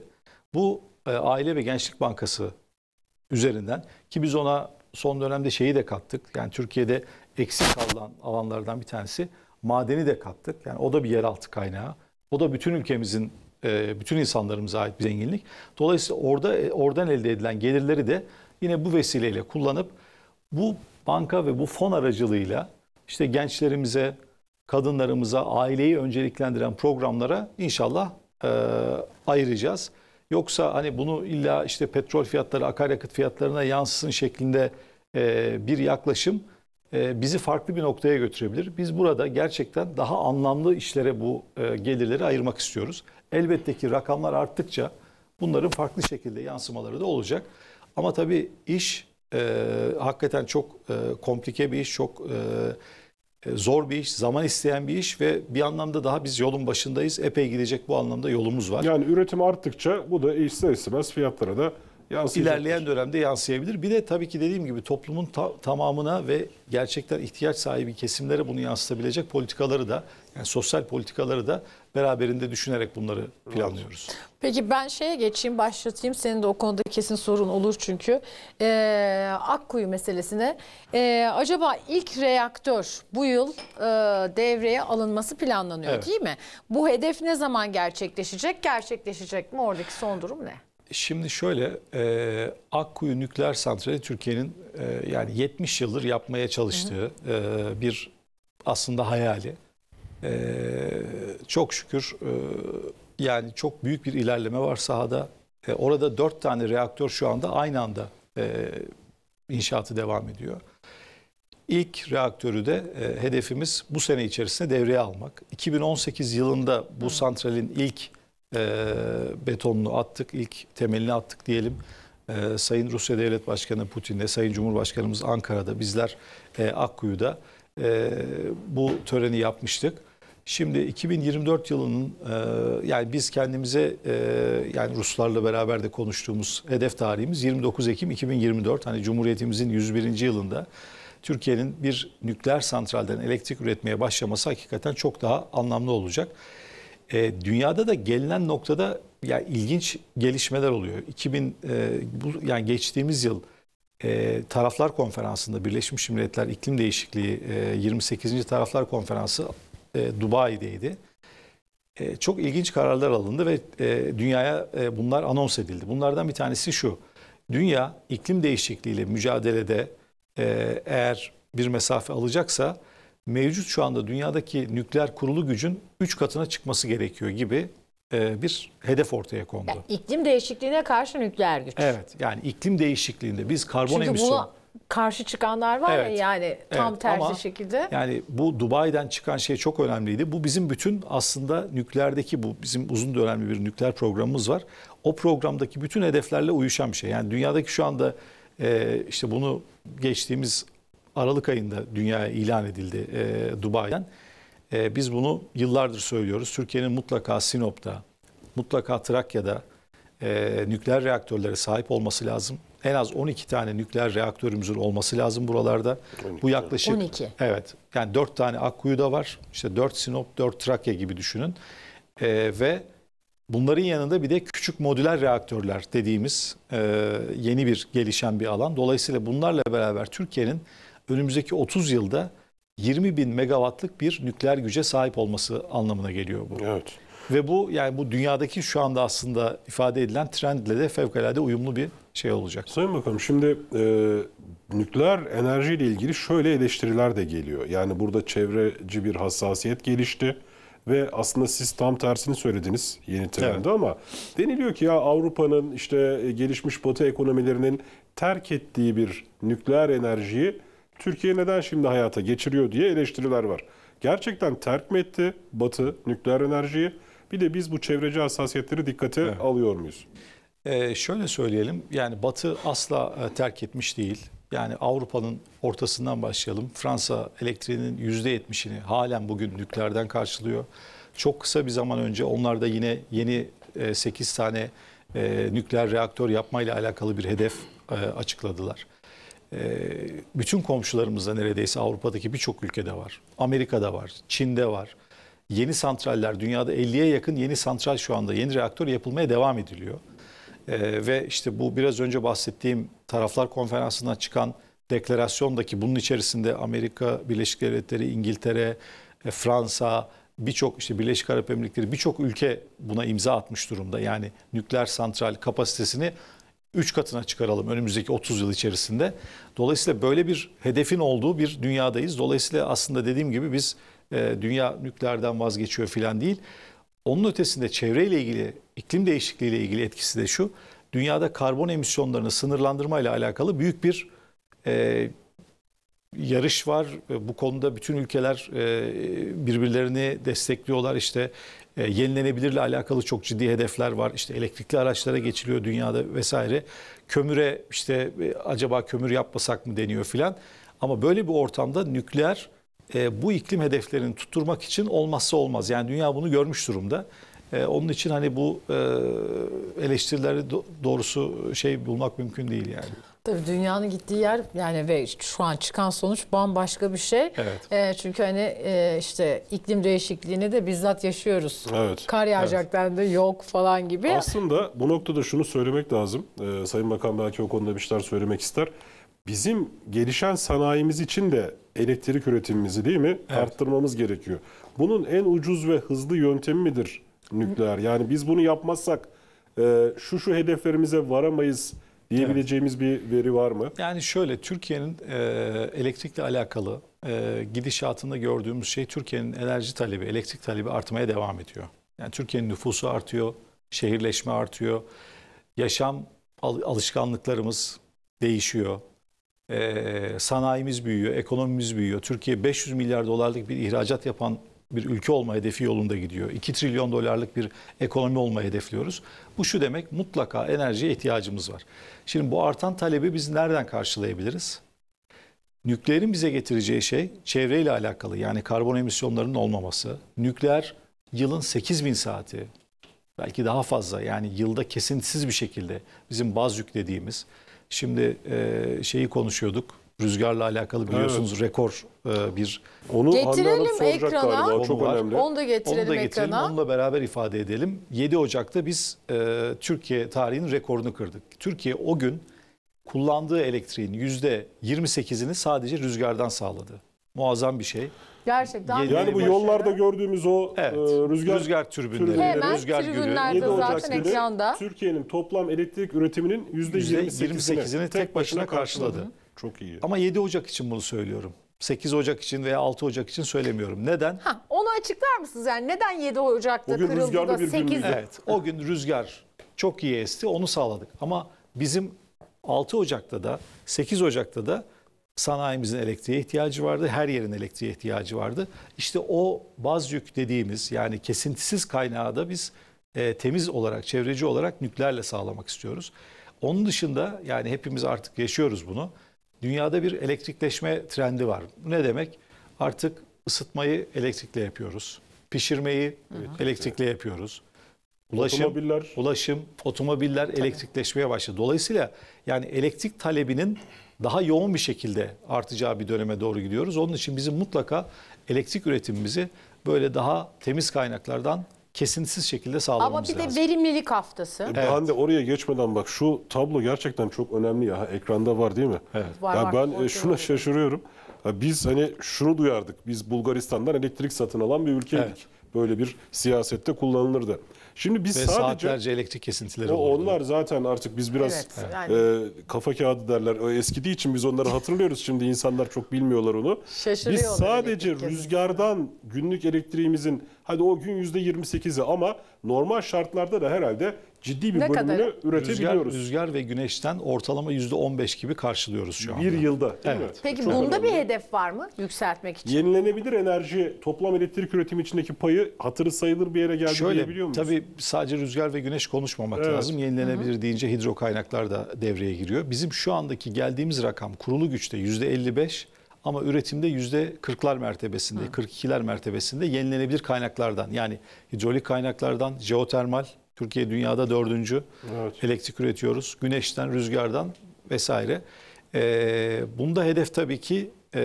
bu e, Aile ve Gençlik Bankası üzerinden ki biz ona son dönemde şeyi de kattık. Yani Türkiye'de eksik kalan alanlardan bir tanesi madeni de kattık. Yani o da bir yeraltı kaynağı. O da bütün ülkemizin, e, bütün insanlarımıza ait bir zenginlik. Dolayısıyla orada e, oradan elde edilen gelirleri de yine bu vesileyle kullanıp bu banka ve bu fon aracılığıyla işte gençlerimize, kadınlarımıza, aileyi önceliklendiren programlara inşallah e, ayıracağız. Yoksa hani bunu illa işte petrol fiyatları, akaryakıt fiyatlarına yansısın şeklinde e, bir yaklaşım e, bizi farklı bir noktaya götürebilir. Biz burada gerçekten daha anlamlı işlere bu e, gelirleri ayırmak istiyoruz. Elbette ki rakamlar arttıkça bunların farklı şekilde yansımaları da olacak. Ama tabii iş e, hakikaten çok e, komplike bir iş, çok e, e, zor bir iş, zaman isteyen bir iş ve bir anlamda daha biz yolun başındayız. Epey gidecek bu anlamda yolumuz var. Yani üretim arttıkça bu da ister istemez fiyatlara da ilerleyen dönemde yansıyabilir. Bir de tabii ki dediğim gibi toplumun ta tamamına ve gerçekten ihtiyaç sahibi kesimlere bunu yansıtabilecek politikaları da yani sosyal politikaları da beraberinde düşünerek bunları planlıyoruz. Peki ben şeye geçeyim başlatayım. Senin de o konuda kesin sorun olur çünkü. Ee, Akkuyu meselesine. Ee, acaba ilk reaktör bu yıl e, devreye alınması planlanıyor evet. değil mi? Bu hedef ne zaman gerçekleşecek? Gerçekleşecek mi? Oradaki son durum ne? Şimdi şöyle, e, Akkuyu Nükleer Santrali Türkiye'nin e, yani 70 yıldır yapmaya çalıştığı hı hı. E, bir aslında hayali. E, çok şükür e, yani çok büyük bir ilerleme var sahada. E, orada 4 tane reaktör şu anda aynı anda e, inşaatı devam ediyor. İlk reaktörü de e, hedefimiz bu sene içerisinde devreye almak. 2018 yılında bu hı. santralin ilk e, betonunu attık, ilk temelini attık diyelim. E, Sayın Rusya Devlet Başkanı Putin'le, Sayın Cumhurbaşkanımız Ankara'da, bizler e, Akkuyu'da e, bu töreni yapmıştık. Şimdi 2024 yılının e, yani biz kendimize e, yani Ruslarla beraber de konuştuğumuz hedef tarihimiz 29 Ekim 2024. Hani Cumhuriyetimizin 101. yılında Türkiye'nin bir nükleer santralden elektrik üretmeye başlaması hakikaten çok daha anlamlı olacak. E, dünyada da gelinen noktada ya yani ilginç gelişmeler oluyor. 2000 e, bu yani geçtiğimiz yıl e, Taraflar Konferansı'nda Birleşmiş Milletler İklim Değişikliği e, 28. Taraflar Konferansı e, Dubai'deydi. E, çok ilginç kararlar alındı ve e, dünyaya e, bunlar anons edildi. Bunlardan bir tanesi şu. Dünya iklim değişikliğiyle mücadelede e, eğer bir mesafe alacaksa mevcut şu anda dünyadaki nükleer kurulu gücün 3 katına çıkması gerekiyor gibi e, bir hedef ortaya kondu. Yani iklim değişikliğine karşı nükleer güç. Evet yani iklim değişikliğinde biz karbon Çünkü emisyon... Buna karşı çıkanlar var evet, ya yani tam evet, tersi ama şekilde. Yani bu Dubai'den çıkan şey çok önemliydi. Bu bizim bütün aslında nükleerdeki bu bizim uzun dönemli bir nükleer programımız var. O programdaki bütün hedeflerle uyuşan bir şey. Yani dünyadaki şu anda e, işte bunu geçtiğimiz Aralık ayında dünyaya ilan edildi e, Dubai'den. E, biz bunu yıllardır söylüyoruz. Türkiye'nin mutlaka Sinop'ta, mutlaka Trakya'da e, nükleer reaktörlere sahip olması lazım. En az 12 tane nükleer reaktörümüzün olması lazım buralarda. 12. Bu yaklaşık 12. Evet. Yani 4 tane Akkuyu'da var. İşte 4 Sinop, 4 Trakya gibi düşünün. E, ve bunların yanında bir de küçük modüler reaktörler dediğimiz e, yeni bir gelişen bir alan. Dolayısıyla bunlarla beraber Türkiye'nin önümüzdeki 30 yılda 20 bin megawattlık bir nükleer güce sahip olması anlamına geliyor bu. Evet. Ve bu yani bu dünyadaki şu anda aslında ifade edilen trendle de fevkalade uyumlu bir şey olacak. Sayın Bakanım şimdi e, nükleer ile ilgili şöyle eleştiriler de geliyor. Yani burada çevreci bir hassasiyet gelişti ve aslında siz tam tersini söylediniz yeni trende evet. ama deniliyor ki ya Avrupa'nın işte gelişmiş batı ekonomilerinin terk ettiği bir nükleer enerjiyi Türkiye neden şimdi hayata geçiriyor diye eleştiriler var. Gerçekten terk mi etti Batı nükleer enerjiyi? Bir de biz bu çevreci hassasiyetleri dikkate evet. alıyor muyuz? Ee, şöyle söyleyelim yani Batı asla e, terk etmiş değil. Yani Avrupa'nın ortasından başlayalım. Fransa elektriğinin %70'ini halen bugün nükleerden karşılıyor. Çok kısa bir zaman önce onlar da yine yeni 8 e, tane e, nükleer reaktör yapmayla alakalı bir hedef açıkladılar. Ee, bütün komşularımızda neredeyse Avrupa'daki birçok ülkede var. Amerika'da var, Çin'de var. Yeni santraller, dünyada 50'ye yakın yeni santral şu anda, yeni reaktör yapılmaya devam ediliyor. Ee, ve işte bu biraz önce bahsettiğim taraflar konferansından çıkan deklarasyondaki bunun içerisinde Amerika Birleşik Devletleri, İngiltere, e, Fransa, birçok işte Birleşik Arap Emirlikleri birçok ülke buna imza atmış durumda. Yani nükleer santral kapasitesini 3 katına çıkaralım önümüzdeki 30 yıl içerisinde. Dolayısıyla böyle bir hedefin olduğu bir dünyadayız. Dolayısıyla aslında dediğim gibi biz e, dünya nükleerden vazgeçiyor filan değil. Onun ötesinde çevreyle ilgili, iklim değişikliğiyle ilgili etkisi de şu. Dünyada karbon emisyonlarını ile alakalı büyük bir e, yarış var. Bu konuda bütün ülkeler e, birbirlerini destekliyorlar. İşte e, yenilenebilirle alakalı çok ciddi hedefler var. İşte elektrikli araçlara geçiliyor dünyada vesaire. Kömüre işte e, acaba kömür yapmasak mı deniyor filan. Ama böyle bir ortamda nükleer e, bu iklim hedeflerini tutturmak için olmazsa olmaz. Yani dünya bunu görmüş durumda. E, onun için hani bu eleştirileri doğrusu şey bulmak mümkün değil yani. Tabii dünyanın gittiği yer yani ve şu an çıkan sonuç bambaşka bir şey. Evet. E, çünkü hani e, işte iklim değişikliğini de bizzat yaşıyoruz. Evet. Kar yağacak evet. de yok falan gibi. Aslında bu noktada şunu söylemek lazım. E, Sayın Bakan belki o konuda bir şeyler söylemek ister. Bizim gelişen sanayimiz için de elektrik üretimimizi değil mi evet. arttırmamız gerekiyor. Bunun en ucuz ve hızlı yöntemi midir nükleer? Yani biz bunu yapmazsak e, şu şu hedeflerimize varamayız diyebileceğimiz bir veri var mı? Yani şöyle Türkiye'nin e, elektrikle alakalı e, gidişatında gördüğümüz şey Türkiye'nin enerji talebi, elektrik talebi artmaya devam ediyor. Yani Türkiye'nin nüfusu artıyor, şehirleşme artıyor, yaşam al alışkanlıklarımız değişiyor. E, sanayimiz büyüyor, ekonomimiz büyüyor. Türkiye 500 milyar dolarlık bir ihracat yapan bir ülke olma hedefi yolunda gidiyor. 2 trilyon dolarlık bir ekonomi olma hedefliyoruz. Bu şu demek mutlaka enerjiye ihtiyacımız var. Şimdi bu artan talebi biz nereden karşılayabiliriz? Nükleerin bize getireceği şey çevreyle alakalı yani karbon emisyonlarının olmaması. Nükleer yılın 8 bin saati belki daha fazla yani yılda kesintisiz bir şekilde bizim baz yüklediğimiz. Şimdi şeyi konuşuyorduk rüzgarla alakalı biliyorsunuz evet. rekor e, bir onu getirelim ekrana. Galiba. Çok var. önemli. Onu da getirelim, onu da getirelim ekrana. Onunla beraber ifade edelim. 7 Ocak'ta biz e, Türkiye tarihinin rekorunu kırdık. Türkiye o gün kullandığı elektriğin %28'ini sadece rüzgardan sağladı. Muazzam bir şey. Gerçekten. Yani, yani bu yollarda gördüğümüz o e, evet, e, rüzgar, rüzgar türbünleri, türbünleri hemen rüzgar tribünlerde zaten ekranda. Türkiye'nin toplam elektrik üretiminin %28'ini %28 tek başına karşıladı. karşıladı. Çok iyi. Ama 7 Ocak için bunu söylüyorum. 8 Ocak için veya 6 Ocak için söylemiyorum. Neden? Ha, onu açıklar mısınız? Yani neden 7 Ocak'ta kırıldı da 8 Evet. O gün rüzgar çok iyi esti. Onu sağladık. Ama bizim 6 Ocak'ta da 8 Ocak'ta da sanayimizin elektriğe ihtiyacı vardı. Her yerin elektriğe ihtiyacı vardı. İşte o baz yük dediğimiz yani kesintisiz kaynağı da biz e, temiz olarak, çevreci olarak nükleerle sağlamak istiyoruz. Onun dışında yani hepimiz artık yaşıyoruz bunu dünyada bir elektrikleşme trendi var. Ne demek? Artık ısıtmayı elektrikle yapıyoruz. Pişirmeyi evet, elektrikle evet. yapıyoruz. Ulaşım, otomobiller. ulaşım, otomobiller elektrikleşmeye başladı. Dolayısıyla yani elektrik talebinin daha yoğun bir şekilde artacağı bir döneme doğru gidiyoruz. Onun için bizim mutlaka elektrik üretimimizi böyle daha temiz kaynaklardan kesintisiz şekilde sağlamamız lazım. Ama bir de verimlilik haftası. E, evet. Ben de oraya geçmeden bak şu tablo gerçekten çok önemli ya. Ekranda var değil mi? Evet. Var, ya ben var, e, şuna var. şaşırıyorum. Biz hani şunu duyardık. Biz Bulgaristan'dan elektrik satın alan bir ülkeydik. Evet. Böyle bir siyasette kullanılırdı. Şimdi biz Ve sadece saatlerce elektrik kesintileri oldu. Onlar zaten artık biz biraz evet, yani. E, kafa kağıdı derler. O eskidiği için biz onları hatırlıyoruz. Şimdi insanlar çok bilmiyorlar onu. Şaşırıyor biz sadece rüzgardan günlük elektriğimizin Hadi o gün %28'i ama normal şartlarda da herhalde ciddi bir ne bölümünü kadar? üretebiliyoruz. Rüzgar, rüzgar ve güneşten ortalama %15 gibi karşılıyoruz şu anda. Bir yılda değil evet. mi? Peki Çok bunda önemli. bir hedef var mı yükseltmek için? Yenilenebilir enerji toplam elektrik üretimi içindeki payı hatırı sayılır bir yere geldi Şöyle, biliyor musunuz? Tabii sadece rüzgar ve güneş konuşmamak evet. lazım. Yenilenebilir Hı -hı. deyince hidro kaynaklar da devreye giriyor. Bizim şu andaki geldiğimiz rakam kurulu güçte %55 ama üretimde yüzde 40'lar mertebesinde, Hı. 42'ler mertebesinde yenilenebilir kaynaklardan yani hidrolik kaynaklardan, jeotermal, Türkiye dünyada dördüncü evet. elektrik üretiyoruz. Güneşten, rüzgardan vesaire. Ee, bunda hedef tabii ki e,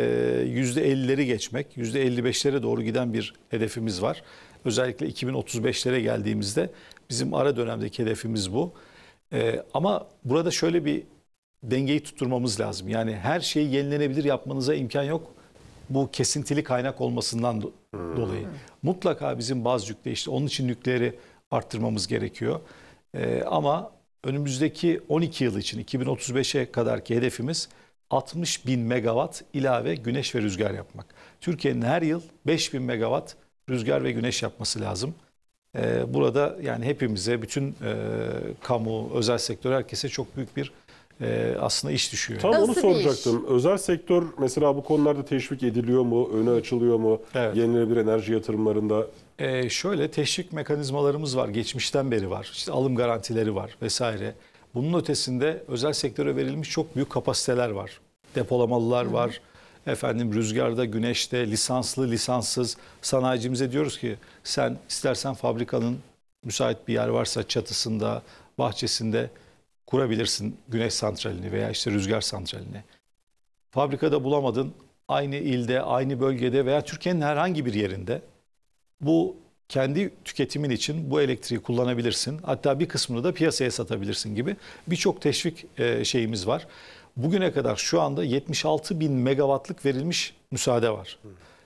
yüzde %50'leri geçmek, yüzde %55'lere doğru giden bir hedefimiz var. Özellikle 2035'lere geldiğimizde bizim ara dönemdeki hedefimiz bu. E, ama burada şöyle bir dengeyi tutturmamız lazım. Yani her şeyi yenilenebilir yapmanıza imkan yok. Bu kesintili kaynak olmasından do hmm. dolayı. Mutlaka bizim bazı yükle işte onun için nükleeri arttırmamız gerekiyor. Ee, ama önümüzdeki 12 yıl için 2035'e kadarki hedefimiz 60 bin megawatt ilave güneş ve rüzgar yapmak. Türkiye'nin her yıl 5 bin megawatt rüzgar ve güneş yapması lazım. Ee, burada yani hepimize, bütün e, kamu, özel sektör herkese çok büyük bir e, aslında iş düşüyor. Tam yani. onu soracaktım. Iş? Özel sektör mesela bu konularda teşvik ediliyor mu? Öne açılıyor mu? Evet. Yenilenebilir enerji yatırımlarında? E, şöyle teşvik mekanizmalarımız var. Geçmişten beri var. İşte alım garantileri var vesaire. Bunun ötesinde özel sektöre verilmiş çok büyük kapasiteler var. Depolamalılar Hı. var. Efendim rüzgarda, güneşte, lisanslı, lisanssız sanayicimize diyoruz ki sen istersen fabrikanın müsait bir yer varsa çatısında, bahçesinde kurabilirsin güneş santralini veya işte rüzgar santralini. Fabrikada bulamadın, aynı ilde, aynı bölgede veya Türkiye'nin herhangi bir yerinde bu kendi tüketimin için bu elektriği kullanabilirsin. Hatta bir kısmını da piyasaya satabilirsin gibi birçok teşvik e, şeyimiz var. Bugüne kadar şu anda 76 bin megawattlık verilmiş müsaade var.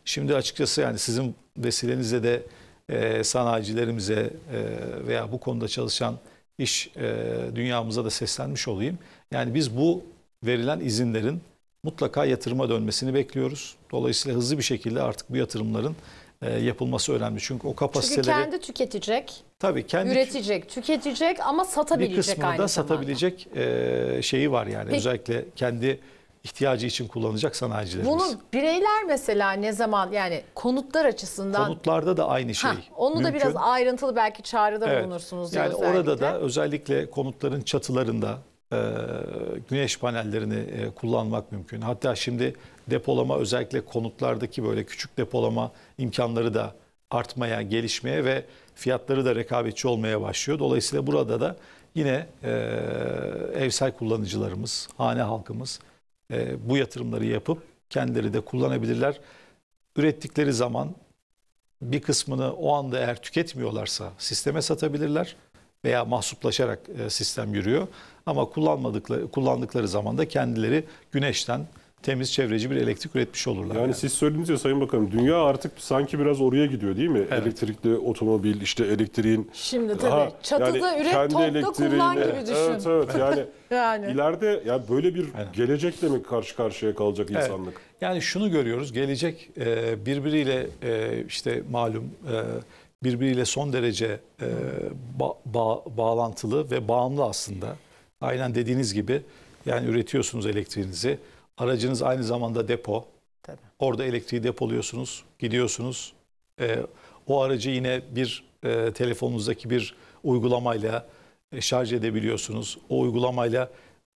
Şimdi açıkçası yani sizin vesilenizle de e, sanayicilerimize e, veya bu konuda çalışan iş e, dünyamıza da seslenmiş olayım. Yani biz bu verilen izinlerin mutlaka yatırıma dönmesini bekliyoruz. Dolayısıyla hızlı bir şekilde artık bu yatırımların e, yapılması önemli. Çünkü o kapasiteleri... Çünkü kendi tüketecek, tabii kendi üretecek, tüketecek ama satabilecek bir kısmını da aynı da satabilecek e, şeyi var yani. Peki. Özellikle kendi ihtiyacı için kullanacak sanayicilerimiz. Bunu bireyler mesela ne zaman yani konutlar açısından konutlarda da aynı şey. Heh, onu mümkün. da biraz ayrıntılı belki çağrıda evet. bulunursunuz. Yani özellikle. orada da özellikle konutların çatılarında e, güneş panellerini e, kullanmak mümkün. Hatta şimdi depolama özellikle konutlardaki böyle küçük depolama imkanları da artmaya, gelişmeye ve fiyatları da rekabetçi olmaya başlıyor. Dolayısıyla burada da yine e, evsel kullanıcılarımız, hane halkımız e, bu yatırımları yapıp kendileri de kullanabilirler. Ürettikleri zaman bir kısmını o anda eğer tüketmiyorlarsa sisteme satabilirler veya mahsuplaşarak e, sistem yürüyor. Ama kullanmadıkları kullandıkları zaman da kendileri güneşten temiz çevreci bir elektrik üretmiş olurlar. Yani, yani. siz söylediniz ya Sayın Bakanım dünya artık sanki biraz oraya gidiyor değil mi? Evet. Elektrikli otomobil işte elektriğin. Şimdi tabii çatıda yani üret kendi elektriğini, kullan gibi düşün. Evet evet yani, yani. ileride yani böyle bir Aynen. gelecekle mi karşı karşıya kalacak evet. insanlık? Yani şunu görüyoruz gelecek e, birbiriyle e, işte malum e, birbiriyle son derece ba ba bağlantılı ve bağımlı aslında. Aynen dediğiniz gibi yani üretiyorsunuz elektriğinizi Aracınız aynı zamanda depo. Tabii. Orada elektriği depoluyorsunuz, gidiyorsunuz. E, o aracı yine bir e, telefonunuzdaki bir uygulamayla e, şarj edebiliyorsunuz. O uygulamayla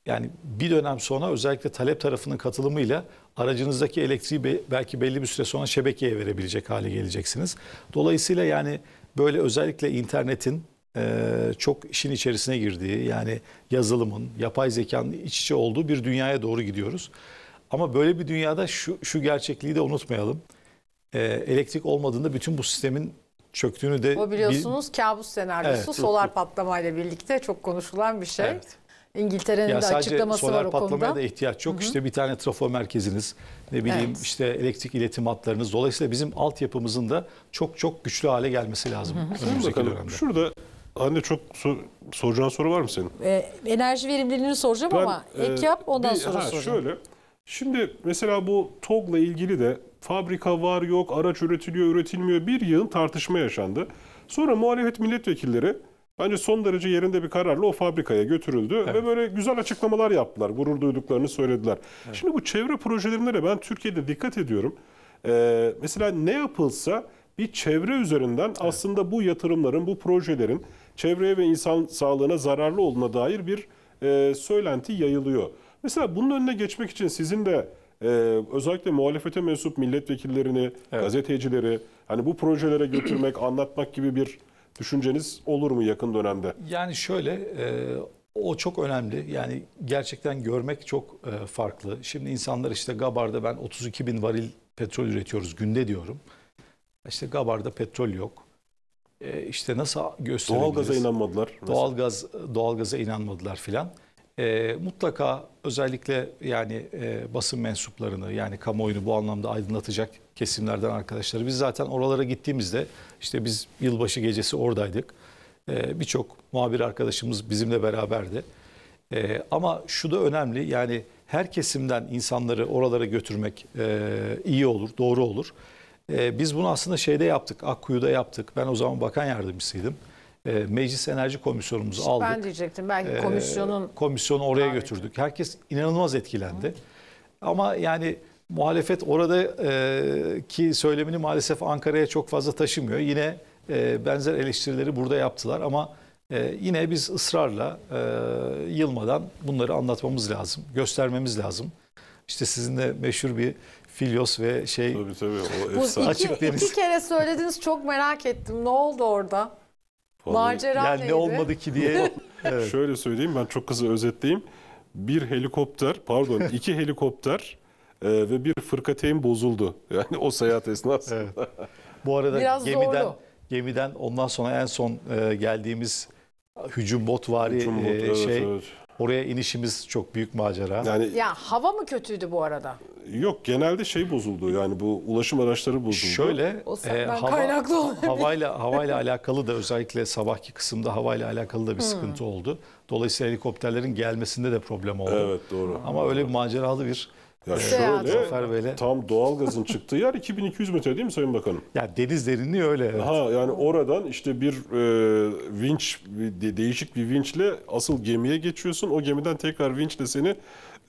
yani bir dönem sonra özellikle talep tarafının katılımıyla aracınızdaki elektriği be, belki belli bir süre sonra şebekeye verebilecek hale geleceksiniz. Dolayısıyla yani böyle özellikle internetin ee, çok işin içerisine girdiği yani yazılımın, yapay zekanın iç içe olduğu bir dünyaya doğru gidiyoruz. Ama böyle bir dünyada şu, şu gerçekliği de unutmayalım. Ee, elektrik olmadığında bütün bu sistemin çöktüğünü de... O biliyorsunuz bil... kabus senaryosu evet, solar bu... patlamayla birlikte çok konuşulan bir şey. Evet. İngiltere'nin de açıklaması var o solar patlamaya da ihtiyaç yok. Hı hı. İşte bir tane trafo merkeziniz, ne bileyim evet. işte elektrik iletim hatlarınız. Dolayısıyla bizim altyapımızın da çok çok güçlü hale gelmesi lazım. Önümüzdeki dönemde. Şurada Anne çok so soracağın soru var mı senin? Ee, enerji verimliliğini soracağım ben, ama e, ek yap ondan bir, sonra ha, soracağım. Şöyle, şimdi mesela bu TOG'la ilgili de fabrika var yok, araç üretiliyor üretilmiyor bir yığın tartışma yaşandı. Sonra muhalefet milletvekilleri bence son derece yerinde bir kararla o fabrikaya götürüldü evet. ve böyle güzel açıklamalar yaptılar, gurur duyduklarını söylediler. Evet. Şimdi bu çevre projelerinde de ben Türkiye'de dikkat ediyorum. Ee, mesela ne yapılsa bir çevre üzerinden evet. aslında bu yatırımların, bu projelerin çevreye ve insan sağlığına zararlı olduğuna dair bir e, söylenti yayılıyor. Mesela bunun önüne geçmek için sizin de e, özellikle muhalefete mensup milletvekillerini, evet. gazetecileri hani bu projelere götürmek, anlatmak gibi bir düşünceniz olur mu yakın dönemde? Yani şöyle e, o çok önemli. Yani gerçekten görmek çok e, farklı. Şimdi insanlar işte Gabar'da ben 32 bin varil petrol üretiyoruz günde diyorum. İşte Gabar'da petrol yok e, işte nasıl gösterebiliriz? Doğalgaza inanmadılar. Mesela. Doğalgaz doğalgaza inanmadılar filan. E, mutlaka özellikle yani e, basın mensuplarını yani kamuoyunu bu anlamda aydınlatacak kesimlerden arkadaşları. Biz zaten oralara gittiğimizde işte biz yılbaşı gecesi oradaydık. E, Birçok muhabir arkadaşımız bizimle beraberdi. E, ama şu da önemli yani her kesimden insanları oralara götürmek e, iyi olur, doğru olur. Ee, biz bunu aslında şeyde yaptık, Akkuyu'da yaptık. Ben o zaman bakan yardımcısıydım. Ee, Meclis Enerji Komisyonumuzu aldık. Ben diyecektim, belki ee, komisyonun... komisyonu oraya götürdük. Herkes inanılmaz etkilendi. Hı. Ama yani muhalefet e, ki söylemini maalesef Ankara'ya çok fazla taşımıyor. Yine e, benzer eleştirileri burada yaptılar ama e, yine biz ısrarla yılmadan bunları anlatmamız lazım, göstermemiz lazım. İşte sizin de meşhur bir Filyos ve şey tabii, tabii, o Bu efsane. iki, deniz. iki kere söylediniz çok merak ettim. Ne oldu orada? Vallahi- Macera yani neydi? ne olmadı ki diye. Evet. Şöyle söyleyeyim ben çok kısa özetleyeyim. Bir helikopter pardon iki helikopter e, ve bir fırkateyn bozuldu. Yani o seyahat esnasında. Evet. Bu arada Biraz gemiden zorlu. gemiden ondan sonra en son e, geldiğimiz hücum botvari Hücum bot, e, evet, şey evet. Oraya inişimiz çok büyük macera. Yani Ya hava mı kötüydü bu arada? yok genelde şey bozuldu yani bu ulaşım araçları bozuldu. şöyle O e, hava kaynaklı havayla havayla alakalı da özellikle sabahki kısımda havayla alakalı da bir sıkıntı hmm. oldu. Dolayısıyla helikopterlerin gelmesinde de problem oldu. Evet, doğru. Ama öyle bir maceralı bir ya şöyle yani. tam doğalgazın çıktığı yer 2200 metre değil mi Sayın Bakanım? Ya deniz derinliği öyle. Evet. Ha yani oradan işte bir e, vinç de, değişik bir vinçle asıl gemiye geçiyorsun. O gemiden tekrar vinçle seni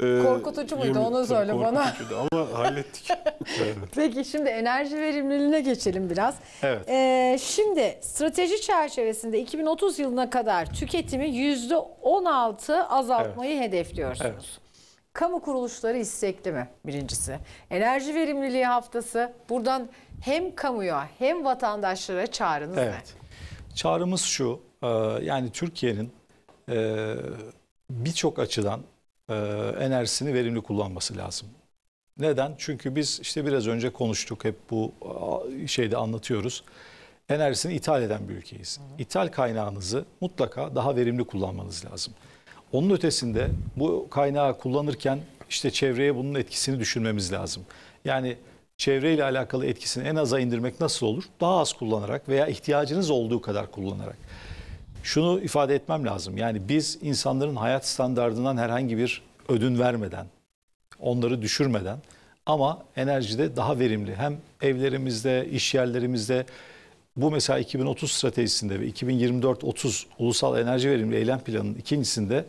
e, Korkutucu muydu gemi, onu söyle bana. Ama hallettik. Peki şimdi enerji verimliliğine geçelim biraz. Evet. Ee, şimdi strateji çerçevesinde 2030 yılına kadar tüketimi %16 azaltmayı evet. hedefliyorsunuz. Evet. Kamu kuruluşları istekli mi? Birincisi. Enerji verimliliği haftası. Buradan hem kamuya hem vatandaşlara çağrınız evet. ne? Çağrımız şu. E, yani Türkiye'nin e, birçok açıdan e, enerjisini verimli kullanması lazım. Neden? Çünkü biz işte biraz önce konuştuk hep bu şeyde anlatıyoruz. Enerjisini ithal eden bir ülkeyiz. İthal kaynağınızı mutlaka daha verimli kullanmanız lazım. Onun ötesinde bu kaynağı kullanırken işte çevreye bunun etkisini düşünmemiz lazım. Yani çevreyle alakalı etkisini en aza indirmek nasıl olur? Daha az kullanarak veya ihtiyacınız olduğu kadar kullanarak. Şunu ifade etmem lazım. Yani biz insanların hayat standartından herhangi bir ödün vermeden, onları düşürmeden ama enerjide daha verimli hem evlerimizde, iş yerlerimizde bu mesela 2030 stratejisinde ve 2024-30 ulusal enerji verimli eylem planının ikincisinde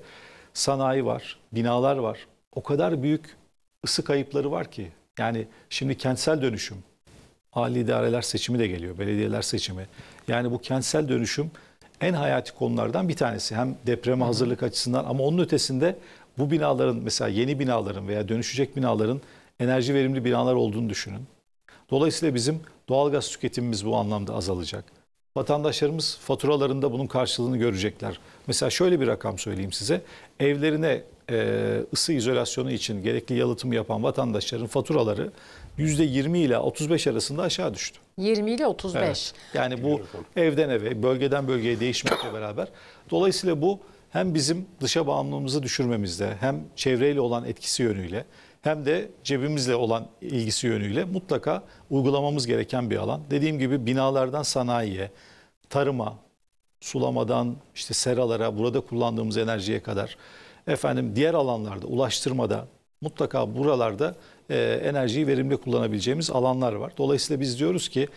sanayi var, binalar var. O kadar büyük ısı kayıpları var ki. Yani şimdi kentsel dönüşüm, Ali idareler seçimi de geliyor, belediyeler seçimi. Yani bu kentsel dönüşüm en hayati konulardan bir tanesi. Hem depreme hazırlık açısından ama onun ötesinde bu binaların mesela yeni binaların veya dönüşecek binaların enerji verimli binalar olduğunu düşünün. Dolayısıyla bizim Doğalgaz tüketimimiz bu anlamda azalacak. Vatandaşlarımız faturalarında bunun karşılığını görecekler. Mesela şöyle bir rakam söyleyeyim size. Evlerine e, ısı izolasyonu için gerekli yalıtımı yapan vatandaşların faturaları %20 ile 35 arasında aşağı düştü. 20 ile 35. Evet. Yani bu evden eve, bölgeden bölgeye değişmekle beraber. Dolayısıyla bu hem bizim dışa bağımlılığımızı düşürmemizde hem çevreyle olan etkisi yönüyle hem de cebimizle olan ilgisi yönüyle mutlaka uygulamamız gereken bir alan. Dediğim gibi binalardan sanayiye, tarıma, sulamadan işte seralara, burada kullandığımız enerjiye kadar efendim diğer alanlarda, ulaştırmada mutlaka buralarda e, enerjiyi verimli kullanabileceğimiz alanlar var. Dolayısıyla biz diyoruz ki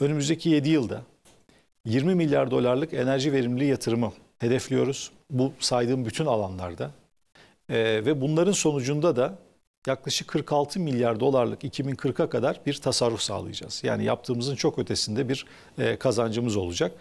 önümüzdeki 7 yılda 20 milyar dolarlık enerji verimli yatırımı hedefliyoruz. Bu saydığım bütün alanlarda. E, ve bunların sonucunda da yaklaşık 46 milyar dolarlık 2040'a kadar bir tasarruf sağlayacağız. Yani yaptığımızın çok ötesinde bir e, kazancımız olacak.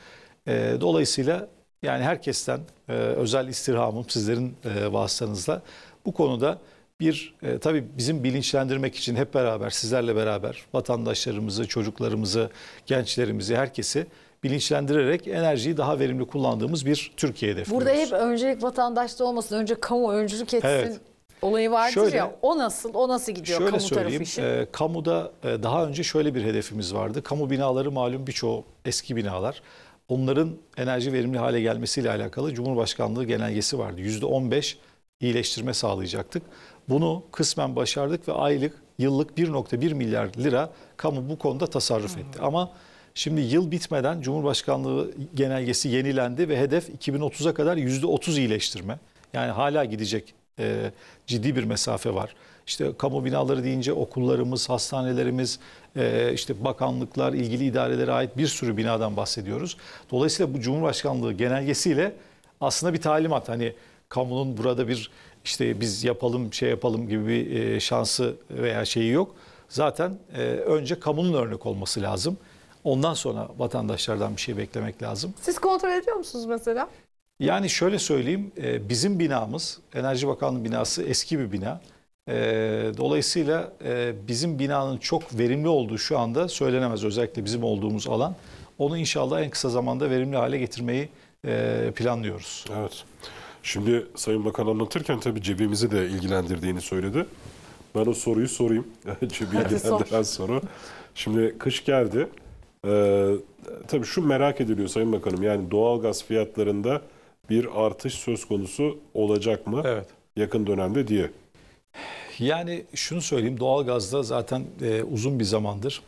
E, dolayısıyla yani herkesten e, özel istirhamım sizlerin e, vasıtanızla bu konuda bir e, tabii bizim bilinçlendirmek için hep beraber sizlerle beraber vatandaşlarımızı, çocuklarımızı, gençlerimizi, herkesi bilinçlendirerek enerjiyi daha verimli kullandığımız bir Türkiye hedefi. Burada hep öncelik vatandaşta olmasın, önce kamu öncülük etsin. Evet olayı vardır şöyle, ya o nasıl o nasıl gidiyor şöyle kamu tarafı için? E, kamuda e, daha önce şöyle bir hedefimiz vardı. Kamu binaları malum birçoğu eski binalar. Onların enerji verimli hale gelmesiyle alakalı Cumhurbaşkanlığı genelgesi vardı. Yüzde on beş iyileştirme sağlayacaktık. Bunu kısmen başardık ve aylık yıllık 1.1 milyar lira kamu bu konuda tasarruf hmm. etti. Ama şimdi yıl bitmeden Cumhurbaşkanlığı genelgesi yenilendi ve hedef 2030'a kadar %30 iyileştirme. Yani hala gidecek e, ciddi bir mesafe var. İşte kamu binaları deyince okullarımız, hastanelerimiz, e, işte bakanlıklar, ilgili idarelere ait bir sürü binadan bahsediyoruz. Dolayısıyla bu Cumhurbaşkanlığı genelgesiyle aslında bir talimat. Hani kamunun burada bir işte biz yapalım, şey yapalım gibi bir e, şansı veya şeyi yok. Zaten e, önce kamunun örnek olması lazım. Ondan sonra vatandaşlardan bir şey beklemek lazım. Siz kontrol ediyor musunuz mesela? Yani şöyle söyleyeyim, e, bizim binamız, Enerji Bakanlığı binası eski bir bina. E, dolayısıyla e, bizim binanın çok verimli olduğu şu anda söylenemez. Özellikle bizim olduğumuz alan. Onu inşallah en kısa zamanda verimli hale getirmeyi planlıyoruz. Evet. Şimdi Sayın Bakan anlatırken tabii cebimizi de ilgilendirdiğini söyledi. Ben o soruyu sorayım. Cebi ilgilendiren soru. Şimdi kış geldi. Ee, tabii şu merak ediliyor Sayın Bakanım. Yani doğal gaz fiyatlarında bir artış söz konusu olacak mı evet. yakın dönemde diye. Yani şunu söyleyeyim doğalgazda zaten e, uzun bir zamandır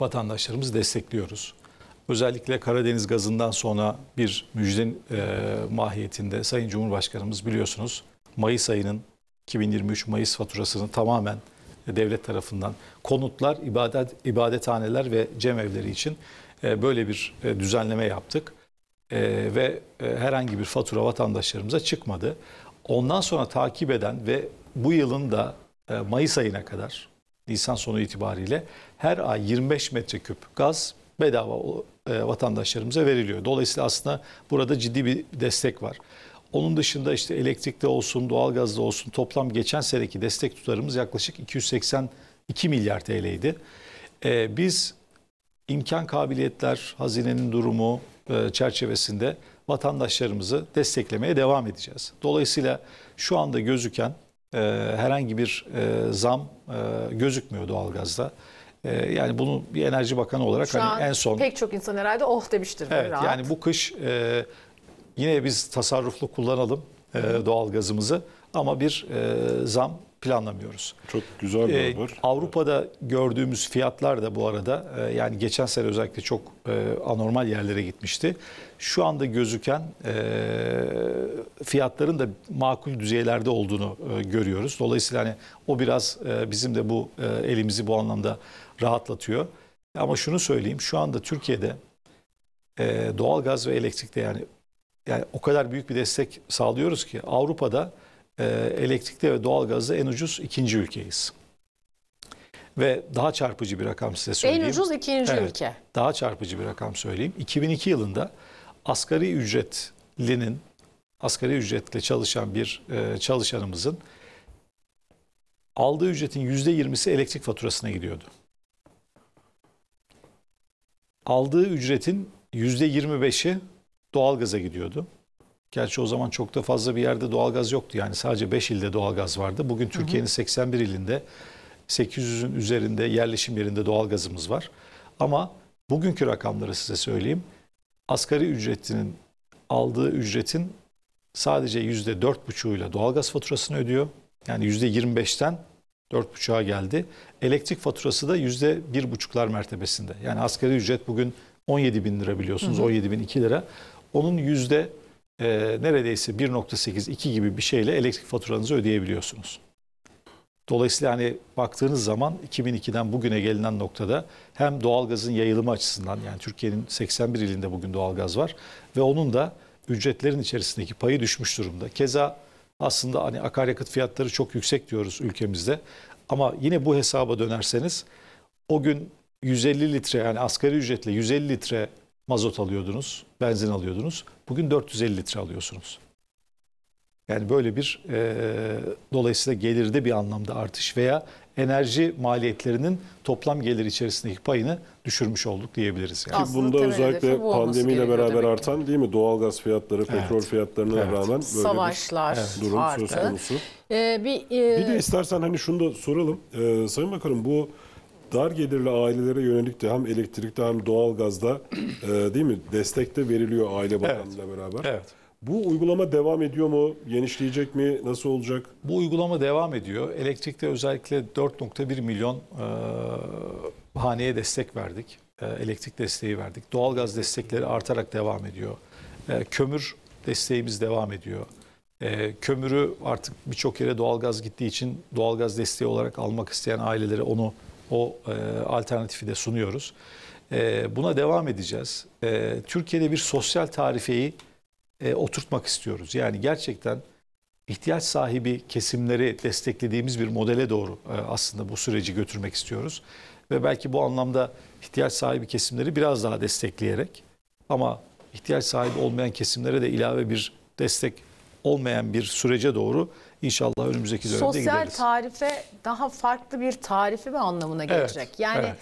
vatandaşlarımızı destekliyoruz. Özellikle Karadeniz gazından sonra bir müjden e, mahiyetinde Sayın Cumhurbaşkanımız biliyorsunuz Mayıs ayının 2023 Mayıs faturasını tamamen devlet tarafından konutlar, ibadet ibadethaneler ve cemevleri için e, böyle bir e, düzenleme yaptık e, ve e, herhangi bir fatura vatandaşlarımıza çıkmadı. Ondan sonra takip eden ve bu yılın da e, Mayıs ayına kadar Nisan sonu itibariyle her ay 25 metreküp gaz bedava e, vatandaşlarımıza veriliyor. Dolayısıyla aslında burada ciddi bir destek var. Onun dışında işte elektrikte olsun, doğalgazda olsun toplam geçen seneki destek tutarımız yaklaşık 282 milyar TL'ydi. E, ee, biz imkan kabiliyetler, hazinenin durumu, e, çerçevesinde vatandaşlarımızı desteklemeye devam edeceğiz. Dolayısıyla şu anda gözüken e, herhangi bir e, zam gözükmüyor doğalgazda. Yani bunu bir enerji bakanı olarak Şu hani en son pek çok insan herhalde oh demiştir. Evet rahat. yani bu kış e, yine biz tasarruflu kullanalım e, doğalgazımızı ama bir e, zam planlamıyoruz. Çok güzel bir ee, haber. Ee, Avrupa'da gördüğümüz fiyatlar da bu arada e, yani geçen sene özellikle çok e, anormal yerlere gitmişti. Şu anda gözüken e, fiyatların da makul düzeylerde olduğunu e, görüyoruz. Dolayısıyla hani o biraz e, bizim de bu e, elimizi bu anlamda rahatlatıyor. Ama şunu söyleyeyim şu anda Türkiye'de e, gaz ve elektrikte yani yani o kadar büyük bir destek sağlıyoruz ki Avrupa'da ee, elektrikte ve doğalgazda en ucuz ikinci ülkeyiz. Ve daha çarpıcı bir rakam size söyleyeyim. En ucuz ikinci evet, ülke. Daha çarpıcı bir rakam söyleyeyim. 2002 yılında asgari ücretlinin, asgari ücretle çalışan bir e, çalışanımızın aldığı ücretin yüzde yirmisi elektrik faturasına gidiyordu. Aldığı ücretin yüzde yirmi beşi doğalgaza gidiyordu. Gerçi o zaman çok da fazla bir yerde doğalgaz yoktu. Yani sadece 5 ilde doğalgaz vardı. Bugün Türkiye'nin 81 ilinde 800'ün üzerinde yerleşim yerinde doğalgazımız var. Ama bugünkü rakamları size söyleyeyim. Asgari ücretinin aldığı ücretin sadece %4,5'uyla doğalgaz faturasını ödüyor. Yani %25'ten 4,5'a geldi. Elektrik faturası da %1,5'lar mertebesinde. Yani asgari ücret bugün 17 bin lira biliyorsunuz, hı hı. 17 bin 2 lira. Onun yüzde e, neredeyse 1.8-2 gibi bir şeyle elektrik faturanızı ödeyebiliyorsunuz. Dolayısıyla hani baktığınız zaman 2002'den bugüne gelinen noktada hem doğalgazın yayılımı açısından yani Türkiye'nin 81 ilinde bugün doğalgaz var ve onun da ücretlerin içerisindeki payı düşmüş durumda. Keza aslında hani akaryakıt fiyatları çok yüksek diyoruz ülkemizde ama yine bu hesaba dönerseniz o gün 150 litre yani asgari ücretle 150 litre mazot alıyordunuz, benzin alıyordunuz. Bugün 450 litre alıyorsunuz. Yani böyle bir e, dolayısıyla gelirde bir anlamda artış veya enerji maliyetlerinin toplam gelir içerisindeki payını düşürmüş olduk diyebiliriz. Yani. Aslında Bunda özellikle bu pandemiyle beraber artan değil mi doğalgaz fiyatları, evet. petrol fiyatlarına evet. rağmen böyle Savaşlar bir evet. durum arttı. söz konusu. Ee, bir, e... bir de istersen hani şunu da soralım. Ee, Sayın Bakanım bu dar gelirli ailelere yönelik de hem elektrikte hem doğalgazda e, değil mi destekte de veriliyor aile bakanlığıyla evet. beraber. Evet. Bu uygulama devam ediyor mu? Genişleyecek mi? Nasıl olacak? Bu uygulama devam ediyor. Elektrikte özellikle 4.1 milyon e, haneye destek verdik. E, elektrik desteği verdik. Doğalgaz destekleri artarak devam ediyor. E, kömür desteğimiz devam ediyor. E, kömürü artık birçok yere doğalgaz gittiği için doğalgaz desteği olarak almak isteyen ailelere onu o e, alternatifi de sunuyoruz. E, buna devam edeceğiz. E, Türkiye'de bir sosyal tarifeyi e, oturtmak istiyoruz. Yani gerçekten ihtiyaç sahibi kesimleri desteklediğimiz bir modele doğru e, aslında bu süreci götürmek istiyoruz. Ve belki bu anlamda ihtiyaç sahibi kesimleri biraz daha destekleyerek ama ihtiyaç sahibi olmayan kesimlere de ilave bir destek olmayan bir sürece doğru İnşallah önümüzdeki dönemde Sosyal gideriz. Sosyal tarife daha farklı bir tarifi mi anlamına gelecek? Evet, yani evet.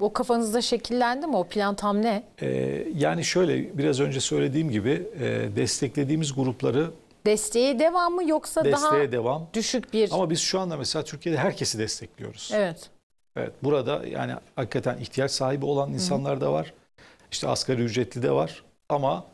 O kafanızda şekillendi mi? O plan tam ne? Ee, yani şöyle biraz önce söylediğim gibi e, desteklediğimiz grupları Desteğe devam mı yoksa desteğe daha devam. düşük bir... Ama biz şu anda mesela Türkiye'de herkesi destekliyoruz. Evet. Evet burada yani hakikaten ihtiyaç sahibi olan insanlar Hı -hı. da var. İşte asgari ücretli de var. Ama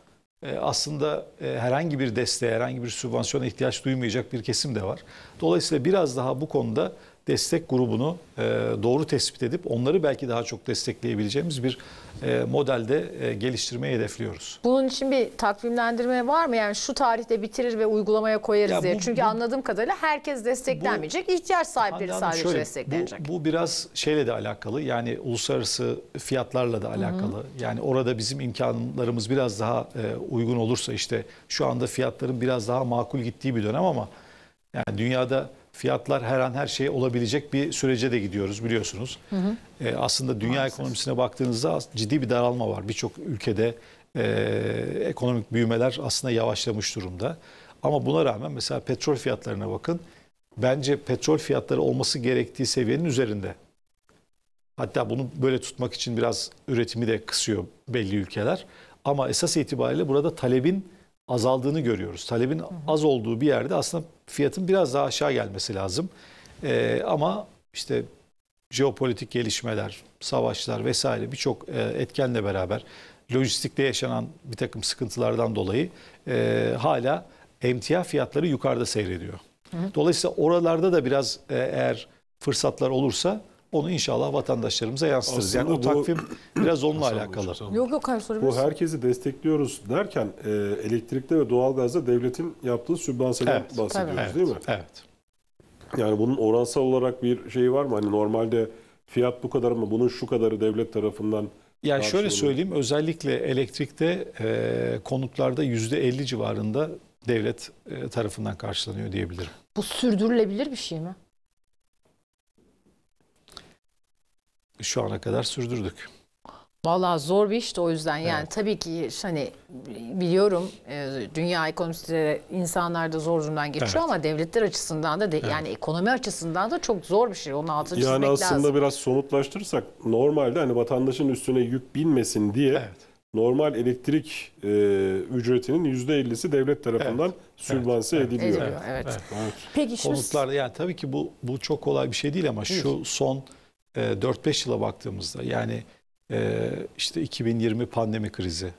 e, aslında e, herhangi bir desteğe, herhangi bir sübvansiyona ihtiyaç duymayacak bir kesim de var. Dolayısıyla biraz daha bu konuda destek grubunu e, doğru tespit edip onları belki daha çok destekleyebileceğimiz bir e, modelde e, geliştirmeyi hedefliyoruz. Bunun için bir takvimlendirme var mı? Yani şu tarihte bitirir ve uygulamaya koyarız ya diye. Bu, Çünkü bu, anladığım kadarıyla herkes desteklenmeyecek. Bu, ihtiyaç sahipleri Hanım, sadece şöyle, desteklenecek. Bu, bu biraz şeyle de alakalı. Yani uluslararası fiyatlarla da alakalı. Hı hı. Yani orada bizim imkanlarımız biraz daha e, uygun olursa işte şu anda fiyatların biraz daha makul gittiği bir dönem ama yani dünyada fiyatlar her an her şey olabilecek bir sürece de gidiyoruz biliyorsunuz. Hı hı. E, aslında dünya Maalesef. ekonomisine baktığınızda ciddi bir daralma var. Birçok ülkede e, ekonomik büyümeler aslında yavaşlamış durumda. Ama buna rağmen mesela petrol fiyatlarına bakın. Bence petrol fiyatları olması gerektiği seviyenin üzerinde. Hatta bunu böyle tutmak için biraz üretimi de kısıyor belli ülkeler. Ama esas itibariyle burada talebin azaldığını görüyoruz. Talebin az olduğu bir yerde aslında fiyatın biraz daha aşağı gelmesi lazım. Ee, ama işte jeopolitik gelişmeler, savaşlar vesaire birçok e, etkenle beraber lojistikte yaşanan bir takım sıkıntılardan dolayı e, hala emtia fiyatları yukarıda seyrediyor. Dolayısıyla oralarda da biraz e, eğer fırsatlar olursa onu inşallah vatandaşlarımıza yansıtırız. Aslında yani o takvim biraz onunla alakalı. Hocam, yok yok hayır sorabilirsin. Bu herkesi destekliyoruz derken e, elektrikte ve doğalgazda devletin yaptığı sübvansiyondan evet, bahsediyoruz evet, değil mi? Evet. Yani bunun oransal olarak bir şeyi var mı? Hani normalde fiyat bu kadar mı? Bunun şu kadarı devlet tarafından yani şöyle söyleyeyim özellikle elektrikte e, konutlarda %50 civarında devlet e, tarafından karşılanıyor diyebilirim. Bu sürdürülebilir bir şey mi? şu ana kadar sürdürdük. Vallahi zor bir işti o yüzden yani evet. tabii ki hani biliyorum e, dünya ekonomistleri insanlar da zor durumdan geçiyor evet. ama devletler açısından da de, evet. yani ekonomi açısından da çok zor bir şey. Onun altını yani çizmek lazım. Yani aslında biraz somutlaştırırsak normalde hani vatandaşın üstüne yük binmesin diye evet. normal elektrik e, ücretinin elli'si devlet tarafından evet. sübvanse evet. ediliyor. ediliyor. Evet. Evet. evet. Peki şimdi... Konutlar yani tabii ki bu bu çok kolay bir şey değil ama şu son e, 4-5 yıla baktığımızda yani e, işte 2020 pandemi krizi,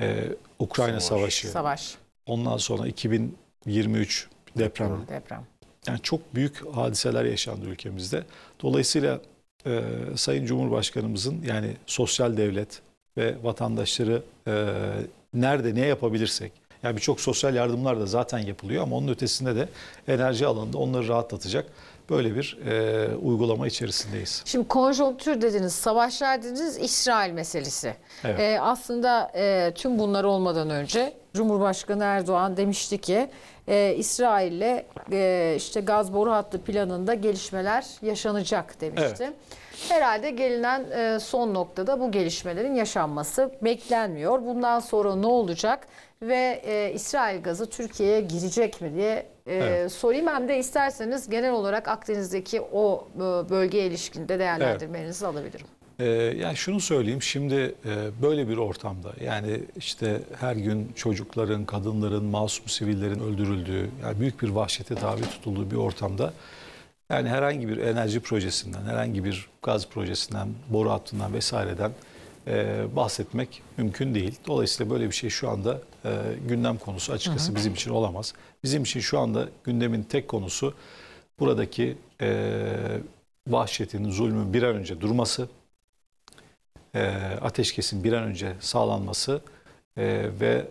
e, Ukrayna Savaş. savaşı, Savaş. ondan sonra 2023 deprem. Deprem. Yani çok büyük hadiseler yaşandı ülkemizde. Dolayısıyla e, Sayın Cumhurbaşkanımızın yani sosyal devlet ve vatandaşları e, nerede ne yapabilirsek, yani birçok sosyal yardımlar da zaten yapılıyor ama onun ötesinde de enerji alanında onları rahatlatacak böyle bir e, uygulama içerisindeyiz. Şimdi konjonktür dediniz, savaşlar dediniz, İsrail meselesi. Evet. E, aslında e, tüm bunlar olmadan önce Cumhurbaşkanı Erdoğan demişti ki e, ile e, işte gaz boru hattı planında gelişmeler yaşanacak demişti. Evet. Herhalde gelinen e, son noktada bu gelişmelerin yaşanması beklenmiyor. Bundan sonra ne olacak ve e, İsrail gazı Türkiye'ye girecek mi diye e, evet. sorayım hem de isterseniz genel olarak Akdeniz'deki o e, bölgeye ilişkinde değerlendirmenizi evet. alabilirim. Ee, yani şunu söyleyeyim şimdi e, böyle bir ortamda yani işte her gün çocukların, kadınların, masum sivillerin öldürüldüğü yani büyük bir vahşete tabi tutulduğu bir ortamda yani herhangi bir enerji projesinden, herhangi bir gaz projesinden, boru hattından vesaireden e, bahsetmek mümkün değil. Dolayısıyla böyle bir şey şu anda e, gündem konusu açıkçası hı hı. bizim için olamaz. Bizim için şu anda gündemin tek konusu buradaki e, vahşetin, zulmün bir an önce durması, ateşkesin bir an önce sağlanması ve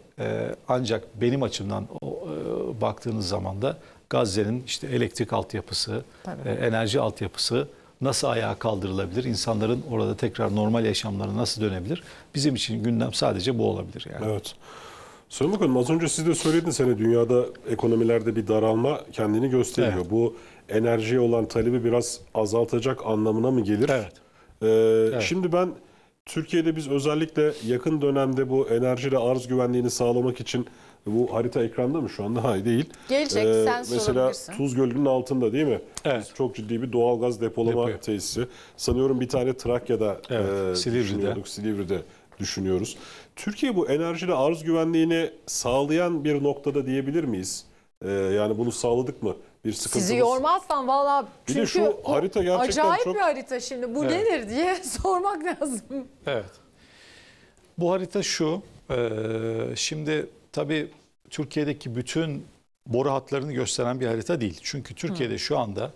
ancak benim açımdan baktığınız zaman da Gazze'nin işte elektrik altyapısı, Tabii. enerji altyapısı nasıl ayağa kaldırılabilir? İnsanların orada tekrar normal yaşamlarına nasıl dönebilir? Bizim için gündem sadece bu olabilir yani. Evet. Sayın Bakanım az önce siz de söylediniz hani dünyada ekonomilerde bir daralma kendini gösteriyor. Evet. Bu enerjiye olan talebi biraz azaltacak anlamına mı gelir? Evet. Ee, evet. Şimdi ben Türkiye'de biz özellikle yakın dönemde bu enerji ve arz güvenliğini sağlamak için e, bu harita ekranda mı şu anda? Hayır değil. Gelecek ee, sen Mesela Tuz Gölü'nün altında değil mi? Evet. Çok ciddi bir doğal gaz depolama Depoyu. tesisi. Sanıyorum bir tane Trakya'da e, evet, e, Silivri'de. Silivri'de düşünüyoruz. Türkiye bu enerjide arz güvenliğini sağlayan bir noktada diyebilir miyiz? Ee, yani bunu sağladık mı? bir sıkıntımız. Sizi yormazsan valla çünkü şu harita gerçekten acayip çok... bir harita şimdi bu evet. nedir diye sormak lazım. Evet. Bu harita şu. E, şimdi tabii Türkiye'deki bütün boru hatlarını gösteren bir harita değil. Çünkü Türkiye'de şu anda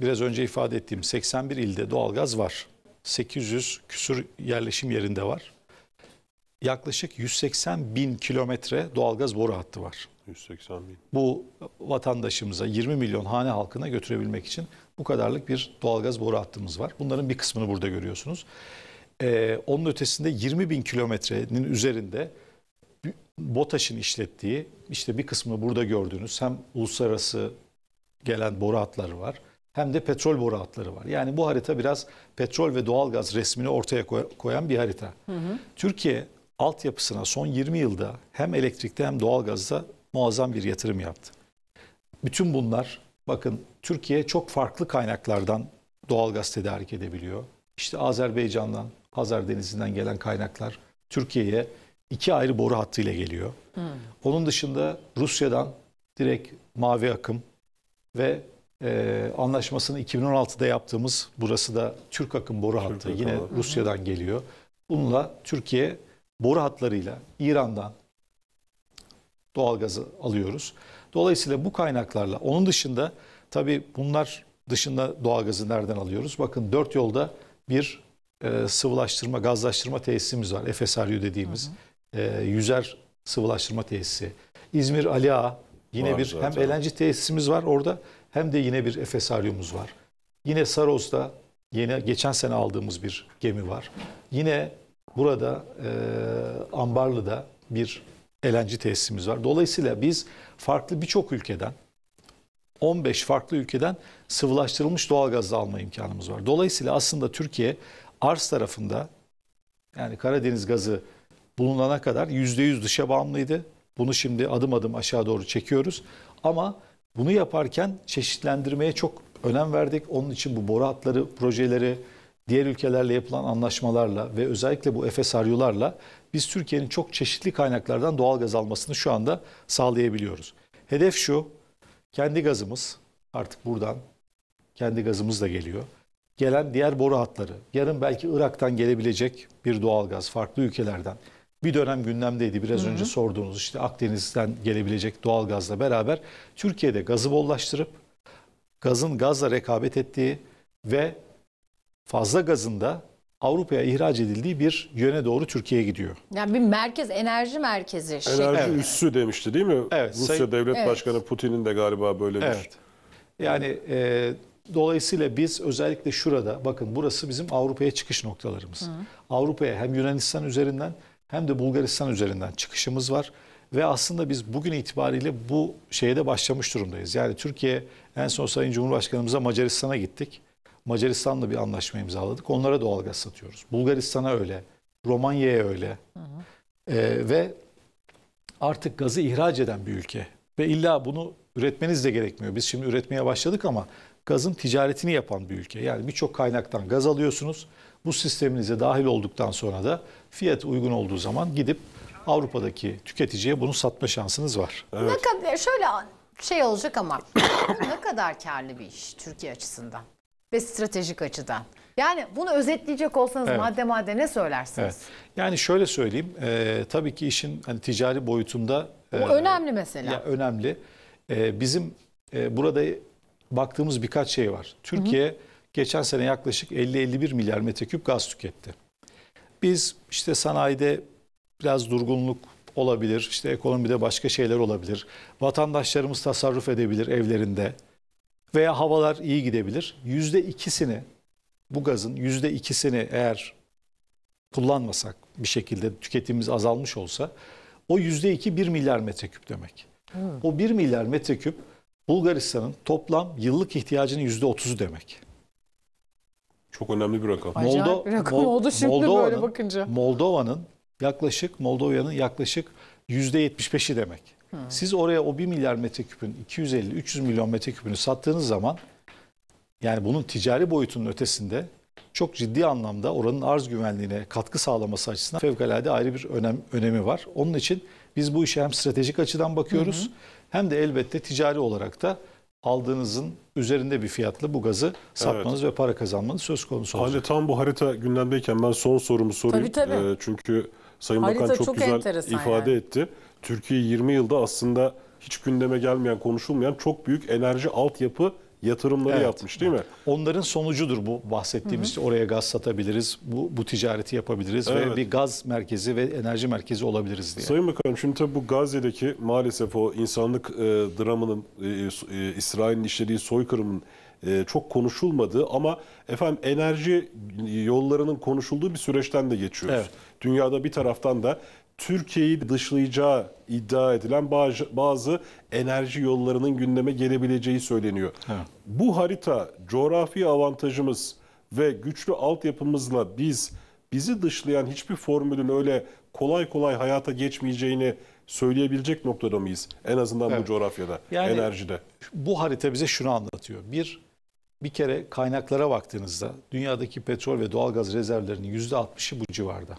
biraz önce ifade ettiğim 81 ilde doğalgaz var. 800 küsur yerleşim yerinde var. Yaklaşık 180 bin kilometre doğalgaz boru hattı var. 180 bin. Bu vatandaşımıza 20 milyon hane halkına götürebilmek için bu kadarlık bir doğalgaz boru hattımız var. Bunların bir kısmını burada görüyorsunuz. Ee, onun ötesinde 20 bin kilometrenin üzerinde BOTAŞ'ın işlettiği işte bir kısmı burada gördüğünüz hem uluslararası gelen boru hatları var hem de petrol boru hatları var. Yani bu harita biraz petrol ve doğalgaz resmini ortaya koyan bir harita. Hı hı. Türkiye altyapısına son 20 yılda hem elektrikte hem doğalgazda muazzam bir yatırım yaptı. Bütün bunlar bakın Türkiye çok farklı kaynaklardan doğalgaz tedarik edebiliyor. İşte Azerbaycan'dan, Hazar Denizi'nden gelen kaynaklar Türkiye'ye iki ayrı boru hattıyla geliyor. Hmm. Onun dışında Rusya'dan direkt mavi akım ve e, anlaşmasını 2016'da yaptığımız burası da Türk akım boru Türk hattı akım. yine Hı. Rusya'dan geliyor. Bununla Türkiye boru hatlarıyla İran'dan doğalgazı alıyoruz. Dolayısıyla bu kaynaklarla onun dışında tabii bunlar dışında doğalgazı nereden alıyoruz? Bakın dört yolda bir e, sıvılaştırma, gazlaştırma tesisimiz var. FSRU dediğimiz. Hı hı e, yüzer sıvılaştırma tesisi. İzmir Ali Ağa yine var bir zaten. hem elenci tesisimiz var orada hem de yine bir efesaryumuz var. Yine Saros'ta yine geçen sene aldığımız bir gemi var. Yine burada e, Ambarlı'da bir elenci tesisimiz var. Dolayısıyla biz farklı birçok ülkeden 15 farklı ülkeden sıvılaştırılmış doğalgazla alma imkanımız var. Dolayısıyla aslında Türkiye arz tarafında yani Karadeniz gazı bulunana kadar %100 dışa bağımlıydı. Bunu şimdi adım adım aşağı doğru çekiyoruz. Ama bunu yaparken çeşitlendirmeye çok önem verdik. Onun için bu boru hatları projeleri, diğer ülkelerle yapılan anlaşmalarla ve özellikle bu Efes Aryularla biz Türkiye'nin çok çeşitli kaynaklardan doğal gaz almasını şu anda sağlayabiliyoruz. Hedef şu, kendi gazımız artık buradan kendi gazımız da geliyor. Gelen diğer boru hatları, yarın belki Irak'tan gelebilecek bir doğal gaz farklı ülkelerden bir dönem gündemdeydi. Biraz Hı -hı. önce sorduğunuz işte Akdeniz'den gelebilecek doğal gazla beraber Türkiye'de gazı bollaştırıp gazın gazla rekabet ettiği ve fazla gazın da Avrupa'ya ihraç edildiği bir yöne doğru Türkiye gidiyor. Yani bir merkez, enerji merkezi. Enerji evet. üssü demişti değil mi? Evet. Rusya Sayın, Devlet evet. Başkanı Putin'in de galiba böyle bir... Evet. Yani e, dolayısıyla biz özellikle şurada, bakın burası bizim Avrupa'ya çıkış noktalarımız. Avrupa'ya hem Yunanistan üzerinden hem de Bulgaristan üzerinden çıkışımız var. Ve aslında biz bugün itibariyle bu şeye de başlamış durumdayız. Yani Türkiye en son Sayın Cumhurbaşkanımıza Macaristan'a gittik. Macaristan'la bir anlaşma imzaladık. Onlara doğalgaz satıyoruz. Bulgaristan'a öyle, Romanya'ya öyle. Hı hı. Ee, ve artık gazı ihraç eden bir ülke. Ve illa bunu üretmeniz de gerekmiyor. Biz şimdi üretmeye başladık ama gazın ticaretini yapan bir ülke. Yani birçok kaynaktan gaz alıyorsunuz bu sisteminize dahil olduktan sonra da fiyat uygun olduğu zaman gidip Avrupa'daki tüketiciye bunu satma şansınız var. Evet. Ne kadar şöyle şey olacak ama ne kadar karlı bir iş Türkiye açısından ve stratejik açıdan. Yani bunu özetleyecek olsanız evet. madde madde ne söylersiniz? Evet. Yani şöyle söyleyeyim, e, tabii ki işin hani ticari boyutunda e, önemli mesela. Ya önemli. E, bizim e, burada baktığımız birkaç şey var. Türkiye hı hı geçen sene yaklaşık 50-51 milyar metreküp gaz tüketti. Biz işte sanayide biraz durgunluk olabilir, işte ekonomide başka şeyler olabilir. Vatandaşlarımız tasarruf edebilir evlerinde veya havalar iyi gidebilir. Yüzde ikisini bu gazın yüzde ikisini eğer kullanmasak bir şekilde tüketimimiz azalmış olsa o yüzde iki bir milyar metreküp demek. Hı. Hmm. O bir milyar metreküp Bulgaristan'ın toplam yıllık ihtiyacının yüzde otuzu demek. Çok önemli bir rakam. Acayip Moldo, bir rakam Mol, oldu şimdi Moldova'nın, böyle bakınca. Moldova'nın yaklaşık Moldova'nın yaklaşık %75'i demek. Hmm. Siz oraya o 1 milyar metreküpün 250-300 milyon metreküpünü sattığınız zaman yani bunun ticari boyutunun ötesinde çok ciddi anlamda oranın arz güvenliğine katkı sağlaması açısından fevkalade ayrı bir önem, önemi var. Onun için biz bu işe hem stratejik açıdan bakıyoruz hı hı. hem de elbette ticari olarak da aldığınızın üzerinde bir fiyatla bu gazı satmanız evet. ve para kazanmanız söz konusu olacak. Hani tam bu harita gündemdeyken ben son sorumu sorayım. Tabii, tabii. Ee, çünkü Sayın harita Bakan çok, çok güzel ifade yani. etti. Türkiye 20 yılda aslında hiç gündeme gelmeyen, konuşulmayan çok büyük enerji altyapı yatırımları evet. yapmış değil mi? Onların sonucudur bu bahsettiğimiz. Hı hı. Oraya gaz satabiliriz, bu, bu ticareti yapabiliriz evet. ve bir gaz merkezi ve enerji merkezi olabiliriz diye. Sayın Bakanım şimdi tabii bu Gazze'deki maalesef o insanlık e, dramının, e, e, İsrail'in işlediği soykırımın e, çok konuşulmadığı ama efendim enerji yollarının konuşulduğu bir süreçten de geçiyoruz. Evet. Dünyada bir taraftan da Türkiye'yi dışlayacağı iddia edilen bazı, bazı enerji yollarının gündeme gelebileceği söyleniyor. Evet. Bu harita coğrafi avantajımız ve güçlü altyapımızla biz bizi dışlayan hiçbir formülün öyle kolay kolay hayata geçmeyeceğini söyleyebilecek noktada mıyız? En azından evet. bu coğrafyada, yani, enerjide. Bu harita bize şunu anlatıyor. Bir, bir kere kaynaklara baktığınızda dünyadaki petrol ve doğalgaz rezervlerinin %60'ı bu civarda.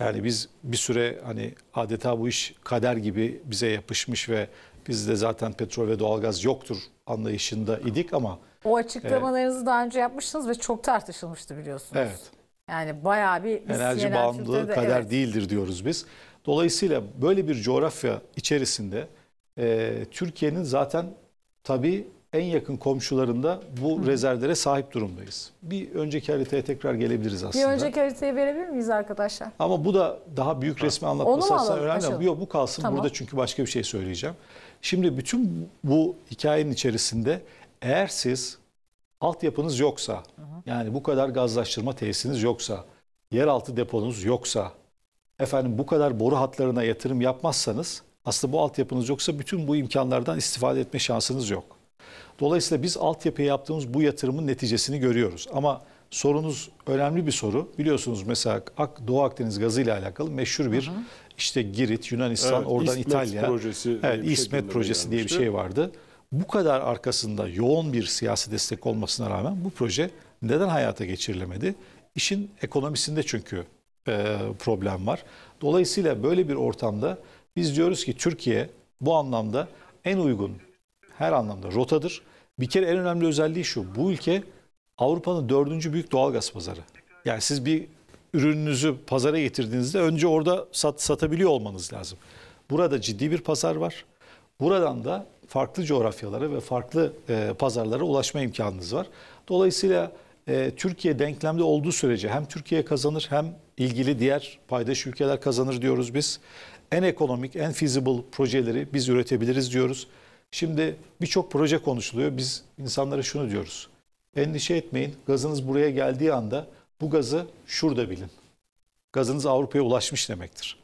Yani biz bir süre hani adeta bu iş kader gibi bize yapışmış ve bizde zaten petrol ve doğalgaz yoktur anlayışında idik ama. O açıklamalarınızı e, daha önce yapmıştınız ve çok tartışılmıştı biliyorsunuz. Evet. Yani bayağı bir... Enerji bağımlılığı de, kader evet. değildir diyoruz biz. Dolayısıyla böyle bir coğrafya içerisinde e, Türkiye'nin zaten tabii en yakın komşularında bu rezervlere sahip durumdayız. Bir önceki haritaya tekrar gelebiliriz aslında. Bir önceki haritayı verebilir miyiz arkadaşlar? Ama bu da daha büyük resmi anlatması aslında önemli. Aşalım. Yok bu kalsın tamam. burada çünkü başka bir şey söyleyeceğim. Şimdi bütün bu hikayenin içerisinde eğer siz altyapınız yoksa, hı. yani bu kadar gazlaştırma tesisiniz yoksa, yeraltı deponuz yoksa, efendim bu kadar boru hatlarına yatırım yapmazsanız aslında bu altyapınız yoksa bütün bu imkanlardan istifade etme şansınız yok. Dolayısıyla biz altyapıya yaptığımız bu yatırımın neticesini görüyoruz. Ama sorunuz önemli bir soru. Biliyorsunuz mesela Doğu Akdeniz gazı ile alakalı meşhur bir işte Girit, Yunanistan, evet, oradan İsmet İtalya. Projesi evet, şey İsmet şey projesi diye bir şey vardı. Bu kadar arkasında yoğun bir siyasi destek olmasına rağmen bu proje neden hayata geçirilemedi? İşin ekonomisinde çünkü e, problem var. Dolayısıyla böyle bir ortamda biz diyoruz ki Türkiye bu anlamda en uygun her anlamda rotadır. Bir kere en önemli özelliği şu. Bu ülke Avrupa'nın dördüncü büyük doğalgaz pazarı. Yani siz bir ürününüzü pazara getirdiğinizde önce orada sat, satabiliyor olmanız lazım. Burada ciddi bir pazar var. Buradan da farklı coğrafyalara ve farklı e, pazarlara ulaşma imkanınız var. Dolayısıyla e, Türkiye denklemde olduğu sürece hem Türkiye kazanır hem ilgili diğer paydaş ülkeler kazanır diyoruz biz. En ekonomik, en feasible projeleri biz üretebiliriz diyoruz. Şimdi birçok proje konuşuluyor. Biz insanlara şunu diyoruz. Endişe etmeyin. Gazınız buraya geldiği anda bu gazı şurada bilin. Gazınız Avrupa'ya ulaşmış demektir.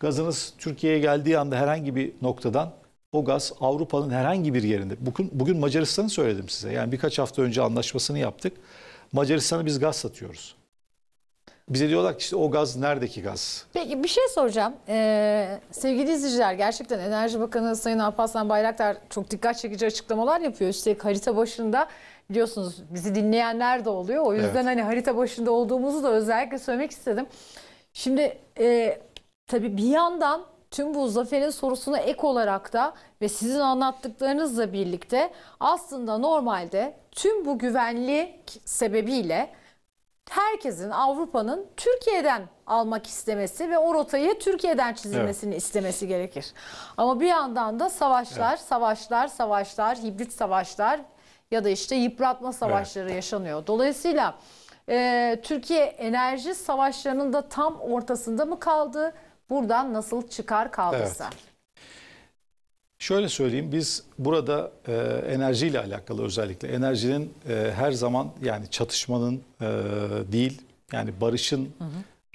Gazınız Türkiye'ye geldiği anda herhangi bir noktadan o gaz Avrupa'nın herhangi bir yerinde. Bugün, bugün Macaristan'ı söyledim size. Yani birkaç hafta önce anlaşmasını yaptık. Macaristan'a biz gaz satıyoruz. Bize diyorlar ki işte o gaz neredeki gaz? Peki bir şey soracağım. Ee, sevgili izleyiciler gerçekten Enerji Bakanı Sayın Alparslan Bayraktar çok dikkat çekici açıklamalar yapıyor. İşte harita başında biliyorsunuz bizi dinleyenler de oluyor. O yüzden evet. hani harita başında olduğumuzu da özellikle söylemek istedim. Şimdi e, tabii bir yandan tüm bu Zafer'in sorusuna ek olarak da ve sizin anlattıklarınızla birlikte aslında normalde tüm bu güvenlik sebebiyle herkesin Avrupa'nın Türkiye'den almak istemesi ve o rotayı Türkiye'den çizilmesini evet. istemesi gerekir. Ama bir yandan da savaşlar, evet. savaşlar, savaşlar, hibrit savaşlar ya da işte yıpratma savaşları evet. yaşanıyor. Dolayısıyla e, Türkiye enerji savaşlarının da tam ortasında mı kaldı? Buradan nasıl çıkar kaldıysa. Evet. Şöyle söyleyeyim biz burada e, ile alakalı özellikle enerjinin e, her zaman yani çatışmanın e, değil yani barışın, hı hı.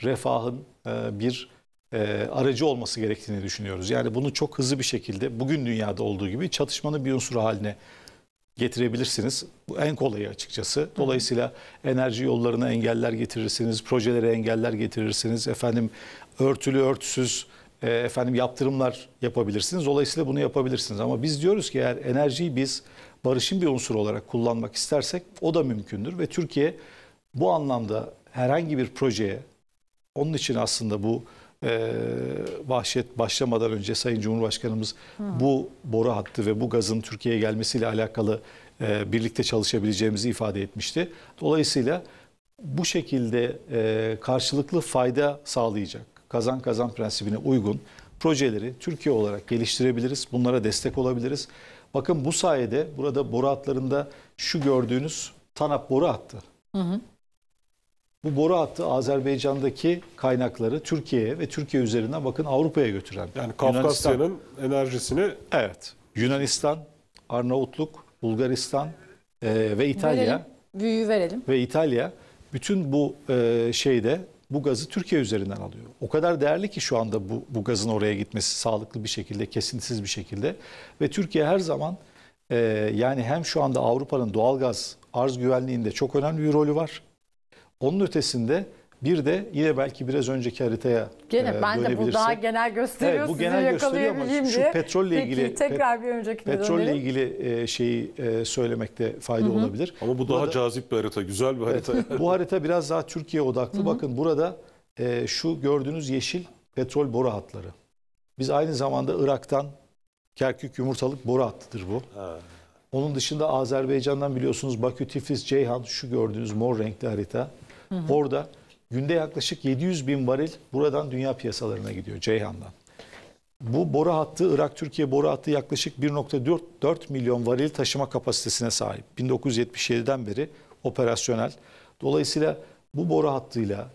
refahın e, bir e, aracı olması gerektiğini düşünüyoruz. Yani bunu çok hızlı bir şekilde bugün dünyada olduğu gibi çatışmanın bir unsuru haline getirebilirsiniz. Bu en kolayı açıkçası. Dolayısıyla enerji yollarına engeller getirirsiniz, projelere engeller getirirsiniz. Efendim örtülü örtüsüz e, efendim yaptırımlar yapabilirsiniz. Dolayısıyla bunu yapabilirsiniz. Ama biz diyoruz ki eğer enerjiyi biz barışın bir unsuru olarak kullanmak istersek o da mümkündür. Ve Türkiye bu anlamda herhangi bir projeye onun için aslında bu e, vahşet başlamadan önce Sayın Cumhurbaşkanımız hmm. bu boru hattı ve bu gazın Türkiye'ye gelmesiyle alakalı e, birlikte çalışabileceğimizi ifade etmişti. Dolayısıyla bu şekilde e, karşılıklı fayda sağlayacak kazan kazan prensibine uygun projeleri Türkiye olarak geliştirebiliriz. Bunlara destek olabiliriz. Bakın bu sayede burada boru hatlarında şu gördüğünüz TANAP boru hattı. Hı hı. Bu boru hattı Azerbaycan'daki kaynakları Türkiye'ye ve Türkiye üzerinden bakın Avrupa'ya götüren. Yani Kafkasya'nın enerjisini... Evet. Yunanistan, Arnavutluk, Bulgaristan e, ve İtalya. Verelim, büyüyü verelim. Ve İtalya bütün bu e, şeyde bu gazı Türkiye üzerinden alıyor. O kadar değerli ki şu anda bu, bu gazın oraya gitmesi sağlıklı bir şekilde, kesintisiz bir şekilde. Ve Türkiye her zaman e, yani hem şu anda Avrupa'nın doğal gaz arz güvenliğinde çok önemli bir rolü var. Onun ötesinde bir de yine belki biraz önceki haritaya Gene e, ben de bu daha genel gösteriyor evet, bu genel gösteriyor ama diye. şu petrolle Peki, ilgili tekrar bir önceki petrolle dönelim. ilgili e, şeyi e, söylemekte fayda Hı -hı. olabilir. Ama bu burada, daha cazip bir harita, güzel bir harita. Evet, bu harita biraz daha Türkiye odaklı. Hı -hı. Bakın burada e, şu gördüğünüz yeşil petrol boru hatları. Biz aynı zamanda Irak'tan Kerkük yumurtalık boru hattıdır bu. Evet. Onun dışında Azerbaycan'dan biliyorsunuz Bakü, Tiflis, Ceyhan şu gördüğünüz mor renkli harita. Hı hı. Orada Günde yaklaşık 700 bin varil buradan dünya piyasalarına gidiyor Ceyhan'dan. Bu boru hattı, Irak-Türkiye boru hattı yaklaşık 1.4 milyon varil taşıma kapasitesine sahip. 1977'den beri operasyonel. Dolayısıyla bu boru hattıyla,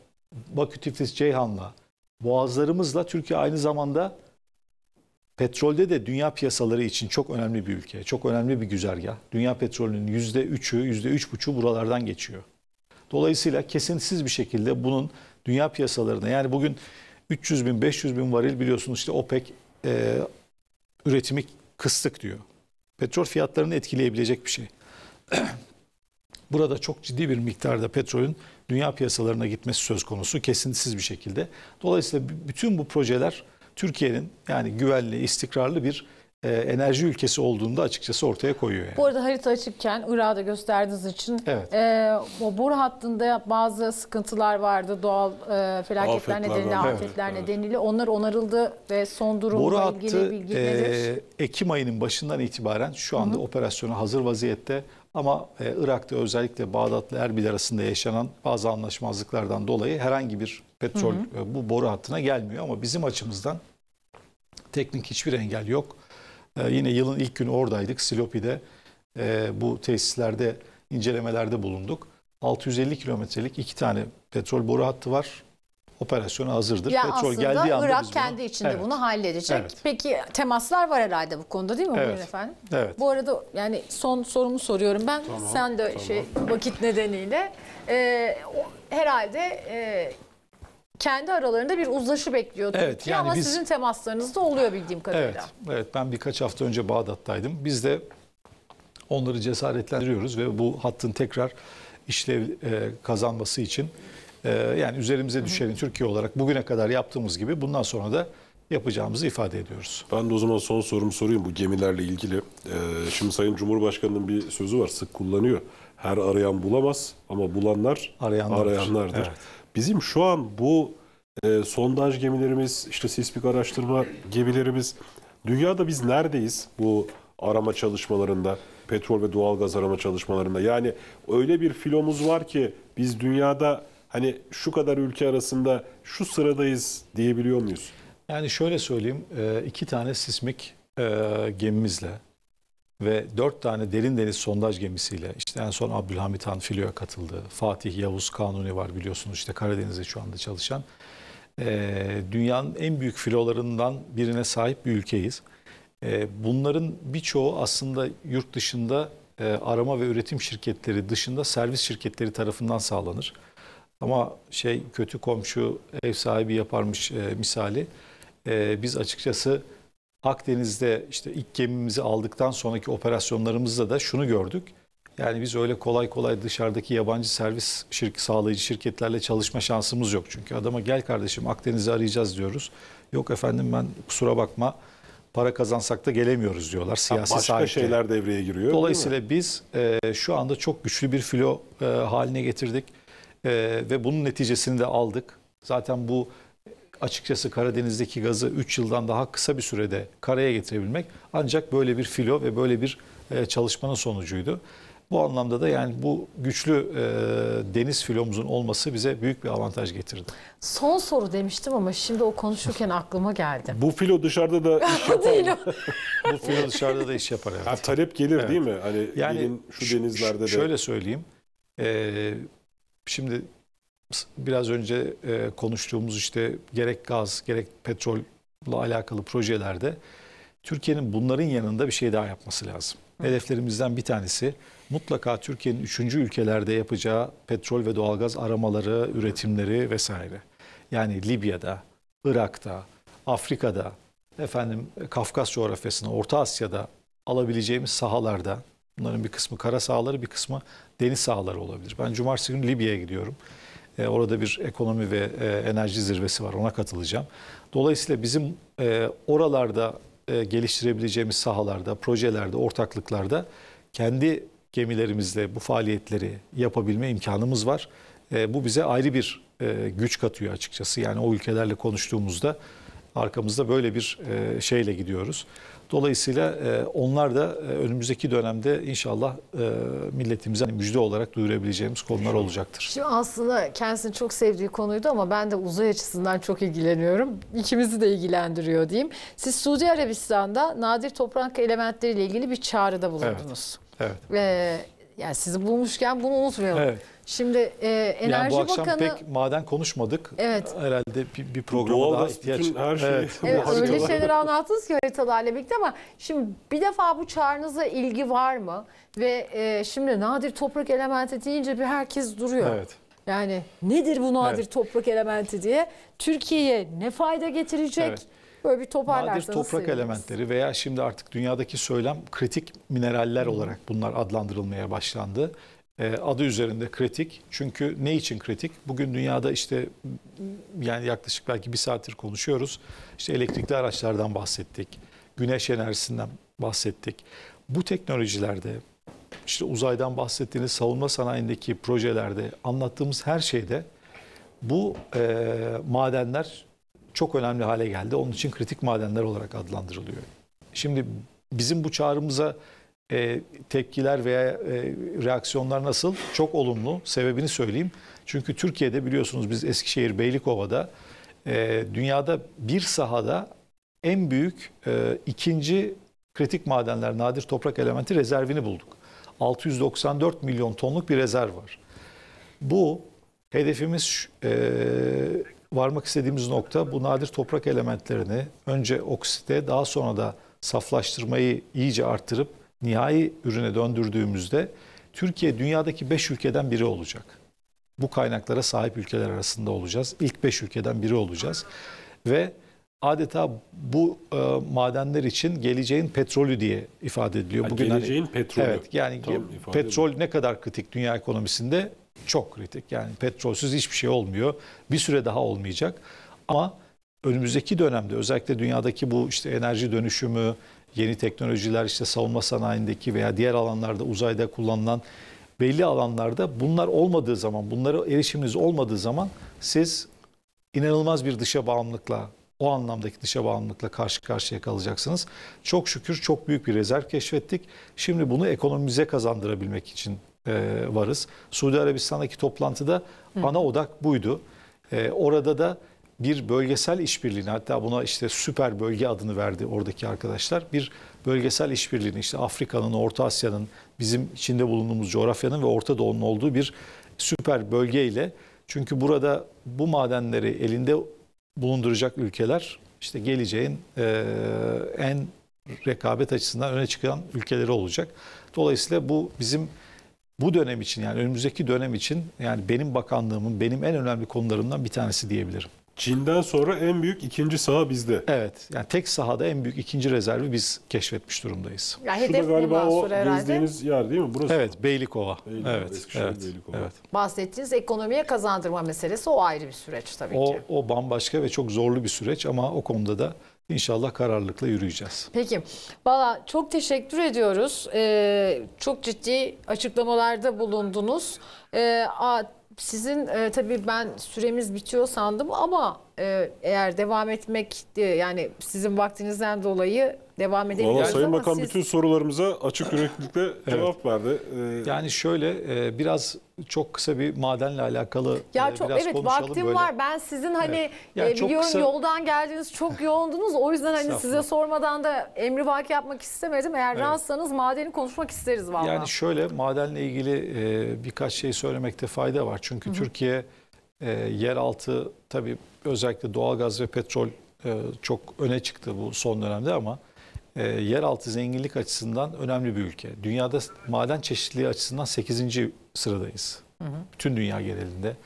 Bakü-Tiflis-Ceyhan'la, boğazlarımızla Türkiye aynı zamanda petrolde de dünya piyasaları için çok önemli bir ülke, çok önemli bir güzergah. Dünya petrolünün %3'ü, %3,5'u buralardan geçiyor. Dolayısıyla kesintisiz bir şekilde bunun dünya piyasalarına yani bugün 300 bin 500 bin varil biliyorsunuz işte OPEC e, üretimi kıstık diyor. Petrol fiyatlarını etkileyebilecek bir şey. Burada çok ciddi bir miktarda petrolün dünya piyasalarına gitmesi söz konusu kesintisiz bir şekilde. Dolayısıyla bütün bu projeler Türkiye'nin yani güvenli, istikrarlı bir e, enerji ülkesi olduğunu da açıkçası ortaya koyuyor. Yani. Bu arada harita açıkken Irak'ı gösterdiğiniz için evet. e, o boru hattında bazı sıkıntılar vardı doğal e, felaketler afetler nedeniyle, var. afetler evet, nedeniyle. Evet. Onlar onarıldı ve son durumla ilgili hattı, bilgi e, nedir? Ekim ayının başından itibaren şu anda Hı -hı. operasyona hazır vaziyette ama e, Irak'ta özellikle Bağdat Erbil arasında yaşanan bazı anlaşmazlıklardan dolayı herhangi bir petrol E, bu boru hattına gelmiyor ama bizim açımızdan teknik hiçbir engel yok ee, yine yılın ilk günü oradaydık. Silopi'de e, bu tesislerde incelemelerde bulunduk. 650 kilometrelik iki tane petrol boru hattı var operasyona hazırdır. Yani Petrol geldiği anda Irak kendi bunu, içinde evet. bunu halledecek. Evet. Peki temaslar var herhalde bu konuda değil mi? Evet. efendim. Evet. Bu arada yani son sorumu soruyorum ben. Tamam, Sen de şey, tamam. şey vakit nedeniyle e, herhalde e, kendi aralarında bir uzlaşı bekliyor. Evet, yani Ama biz, sizin temaslarınız da oluyor bildiğim kadarıyla. Evet, evet, ben birkaç hafta önce Bağdat'taydım. Biz de onları cesaretlendiriyoruz ve bu hattın tekrar işlev e, kazanması için e, yani üzerimize düşeni Türkiye olarak bugüne kadar yaptığımız gibi bundan sonra da yapacağımızı ifade ediyoruz. Ben de o zaman son sorumu sorayım bu gemilerle ilgili. Ee, şimdi Sayın Cumhurbaşkanı'nın bir sözü var sık kullanıyor. Her arayan bulamaz ama bulanlar arayanlardır. arayanlardır. Evet. Bizim şu an bu e, sondaj gemilerimiz, işte sismik araştırma gemilerimiz, dünyada biz neredeyiz bu arama çalışmalarında, petrol ve doğal gaz arama çalışmalarında? Yani öyle bir filomuz var ki biz dünyada hani şu kadar ülke arasında şu sıradayız diyebiliyor muyuz? Yani şöyle söyleyeyim, e, iki tane sismik e, gemimizle ve dört tane derin deniz sondaj gemisiyle işte en son Abdülhamit Han filoya katıldı. Fatih Yavuz Kanuni var biliyorsunuz işte Karadeniz'de şu anda çalışan. Ee, dünyanın en büyük filolarından birine sahip bir ülkeyiz. Ee, bunların birçoğu aslında yurt dışında e, arama ve üretim şirketleri dışında servis şirketleri tarafından sağlanır. Ama şey kötü komşu ev sahibi yaparmış e, misali. E, biz açıkçası Akdeniz'de işte ilk gemimizi aldıktan sonraki operasyonlarımızda da şunu gördük. Yani biz öyle kolay kolay dışarıdaki yabancı servis şirk, sağlayıcı şirketlerle çalışma şansımız yok. Çünkü adama gel kardeşim Akdeniz'i arayacağız diyoruz. Yok efendim ben kusura bakma para kazansak da gelemiyoruz diyorlar siyasi Başka sahipte. şeyler devreye giriyor. Dolayısıyla biz e, şu anda çok güçlü bir filo e, haline getirdik e, ve bunun neticesini de aldık. Zaten bu açıkçası Karadeniz'deki gazı 3 yıldan daha kısa bir sürede karaya getirebilmek ancak böyle bir filo ve böyle bir e, çalışmanın sonucuydu. Bu anlamda da yani bu güçlü e, deniz filomuzun olması bize büyük bir avantaj getirdi. Son soru demiştim ama şimdi o konuşurken aklıma geldi. Bu filo dışarıda da iş yapar. bu filo dışarıda da iş yapar. Evet. Ha, talep gelir evet. değil mi? Hani yani gelin şu denizlerde de. Şöyle söyleyeyim. E, şimdi biraz önce e, konuştuğumuz işte gerek gaz gerek petrolle alakalı projelerde Türkiye'nin bunların yanında bir şey daha yapması lazım. Hedeflerimizden bir tanesi mutlaka Türkiye'nin üçüncü ülkelerde yapacağı petrol ve doğalgaz aramaları, üretimleri vesaire. Yani Libya'da, Irak'ta, Afrika'da, efendim Kafkas coğrafyasında Orta Asya'da alabileceğimiz sahalarda bunların bir kısmı kara sahaları bir kısmı deniz sahaları olabilir. Ben cumartesi günü Libya'ya gidiyorum. E, orada bir ekonomi ve e, enerji zirvesi var. Ona katılacağım. Dolayısıyla bizim e, oralarda geliştirebileceğimiz sahalarda, projelerde, ortaklıklarda kendi gemilerimizle bu faaliyetleri yapabilme imkanımız var. bu bize ayrı bir güç katıyor açıkçası. Yani o ülkelerle konuştuğumuzda arkamızda böyle bir şeyle gidiyoruz. Dolayısıyla e, onlar da e, önümüzdeki dönemde inşallah e, milletimize müjde olarak duyurabileceğimiz konular olacaktır. Şimdi aslında kendisini çok sevdiği konuydu ama ben de uzay açısından çok ilgileniyorum. İkimizi de ilgilendiriyor diyeyim. Siz Suudi Arabistan'da nadir toprak elementleriyle ilgili bir çağrıda bulundunuz. Evet. Evet. Ee, yani sizi bulmuşken bunu unutmayalım. Evet. Şimdi e, Enerji yani bu akşam Bakanı... pek maden konuşmadık. Evet. Herhalde bir, bir programa Doğal daha ihtiyaç var. Her şeyi evet. evet, öyle şeyler anlattınız ki haritalarla birlikte ama şimdi bir defa bu çağrınıza ilgi var mı? Ve e, şimdi nadir toprak elementi deyince bir herkes duruyor. Evet. Yani nedir bu nadir evet. toprak elementi diye? Türkiye'ye ne fayda getirecek? Evet. Böyle bir toparlarsanız Nadir toprak seviniriz. elementleri veya şimdi artık dünyadaki söylem kritik mineraller olarak bunlar adlandırılmaya başlandı. Ee, adı üzerinde kritik. Çünkü ne için kritik? Bugün dünyada işte yani yaklaşık belki bir saattir konuşuyoruz. İşte elektrikli araçlardan bahsettik. Güneş enerjisinden bahsettik. Bu teknolojilerde işte uzaydan bahsettiğiniz savunma sanayindeki projelerde anlattığımız her şeyde bu e, madenler çok önemli hale geldi. Onun için kritik madenler olarak adlandırılıyor. Şimdi bizim bu çağrımıza e, tepkiler veya e, reaksiyonlar nasıl? Çok olumlu. Sebebini söyleyeyim. Çünkü Türkiye'de biliyorsunuz biz Eskişehir, Beylikova'da e, dünyada bir sahada en büyük e, ikinci kritik madenler nadir toprak elementi rezervini bulduk. 694 milyon tonluk bir rezerv var. Bu hedefimiz e, varmak istediğimiz nokta bu nadir toprak elementlerini önce oksite daha sonra da saflaştırmayı iyice arttırıp nihai ürüne döndürdüğümüzde Türkiye dünyadaki 5 ülkeden biri olacak. Bu kaynaklara sahip ülkeler arasında olacağız. İlk 5 ülkeden biri olacağız. Ve adeta bu e, madenler için geleceğin petrolü diye ifade ediliyor. Bugün hani geleceğin hani, petrolü. Evet yani tamam, petrol ne kadar kritik dünya ekonomisinde çok kritik. Yani petrolsüz hiçbir şey olmuyor. Bir süre daha olmayacak. Ama önümüzdeki dönemde özellikle dünyadaki bu işte enerji dönüşümü, yeni teknolojiler işte savunma sanayindeki veya diğer alanlarda uzayda kullanılan belli alanlarda bunlar olmadığı zaman, bunlara erişiminiz olmadığı zaman siz inanılmaz bir dışa bağımlılıkla, o anlamdaki dışa bağımlılıkla karşı karşıya kalacaksınız. Çok şükür çok büyük bir rezerv keşfettik. Şimdi bunu ekonomimize kazandırabilmek için e, varız. Suudi Arabistan'daki toplantıda Hı. ana odak buydu. E, orada da bir bölgesel işbirliğini hatta buna işte süper bölge adını verdi oradaki arkadaşlar. Bir bölgesel işbirliğini işte Afrika'nın, Orta Asya'nın, bizim içinde bulunduğumuz coğrafyanın ve Orta Doğu'nun olduğu bir süper bölgeyle. çünkü burada bu madenleri elinde bulunduracak ülkeler işte geleceğin e, en rekabet açısından öne çıkan ülkeleri olacak. Dolayısıyla bu bizim bu dönem için yani önümüzdeki dönem için yani benim bakanlığımın benim en önemli konularından bir tanesi diyebilirim. Çin'den sonra en büyük ikinci saha bizde. Evet. Yani tek sahada en büyük ikinci rezervi biz keşfetmiş durumdayız. Ya Şurada hedef galiba o herhalde. gezdiğiniz yer değil mi? Burası Evet, Beylikova. Beylikova evet, evet, Beylikova. evet. Bahsettiğiniz ekonomiye kazandırma meselesi o ayrı bir süreç tabii o, ki. O bambaşka ve çok zorlu bir süreç ama o konuda da İnşallah kararlılıkla yürüyeceğiz. Peki. Valla çok teşekkür ediyoruz. Ee, çok ciddi açıklamalarda bulundunuz. Ee, sizin e, tabii ben süremiz bitiyor sandım ama e, eğer devam etmek yani sizin vaktinizden dolayı devam edebiliriz. Valla Sayın Bakan siz... bütün sorularımıza açık yüreklilikle evet. cevap verdi. Ee... Yani şöyle e, biraz çok kısa bir madenle alakalı e, ya e, çok, biraz evet, konuşalım. Evet vaktim böyle. var. Ben sizin hani evet. yani biliyorum kısa... yoldan geldiniz çok yoğundunuz. O yüzden hani size sormadan da emri vaki yapmak istemedim. Eğer evet. rahatsanız madeni konuşmak isteriz valla. Yani şöyle madenle ilgili e, birkaç şey söylemekte fayda var. Çünkü Hı -hı. Türkiye e, yeraltı tabii özellikle doğalgaz ve petrol e, çok öne çıktı bu son dönemde ama e, yeraltı zenginlik açısından önemli bir ülke. Dünyada maden çeşitliliği açısından 8. sıradayız. Bütün dünya genelinde.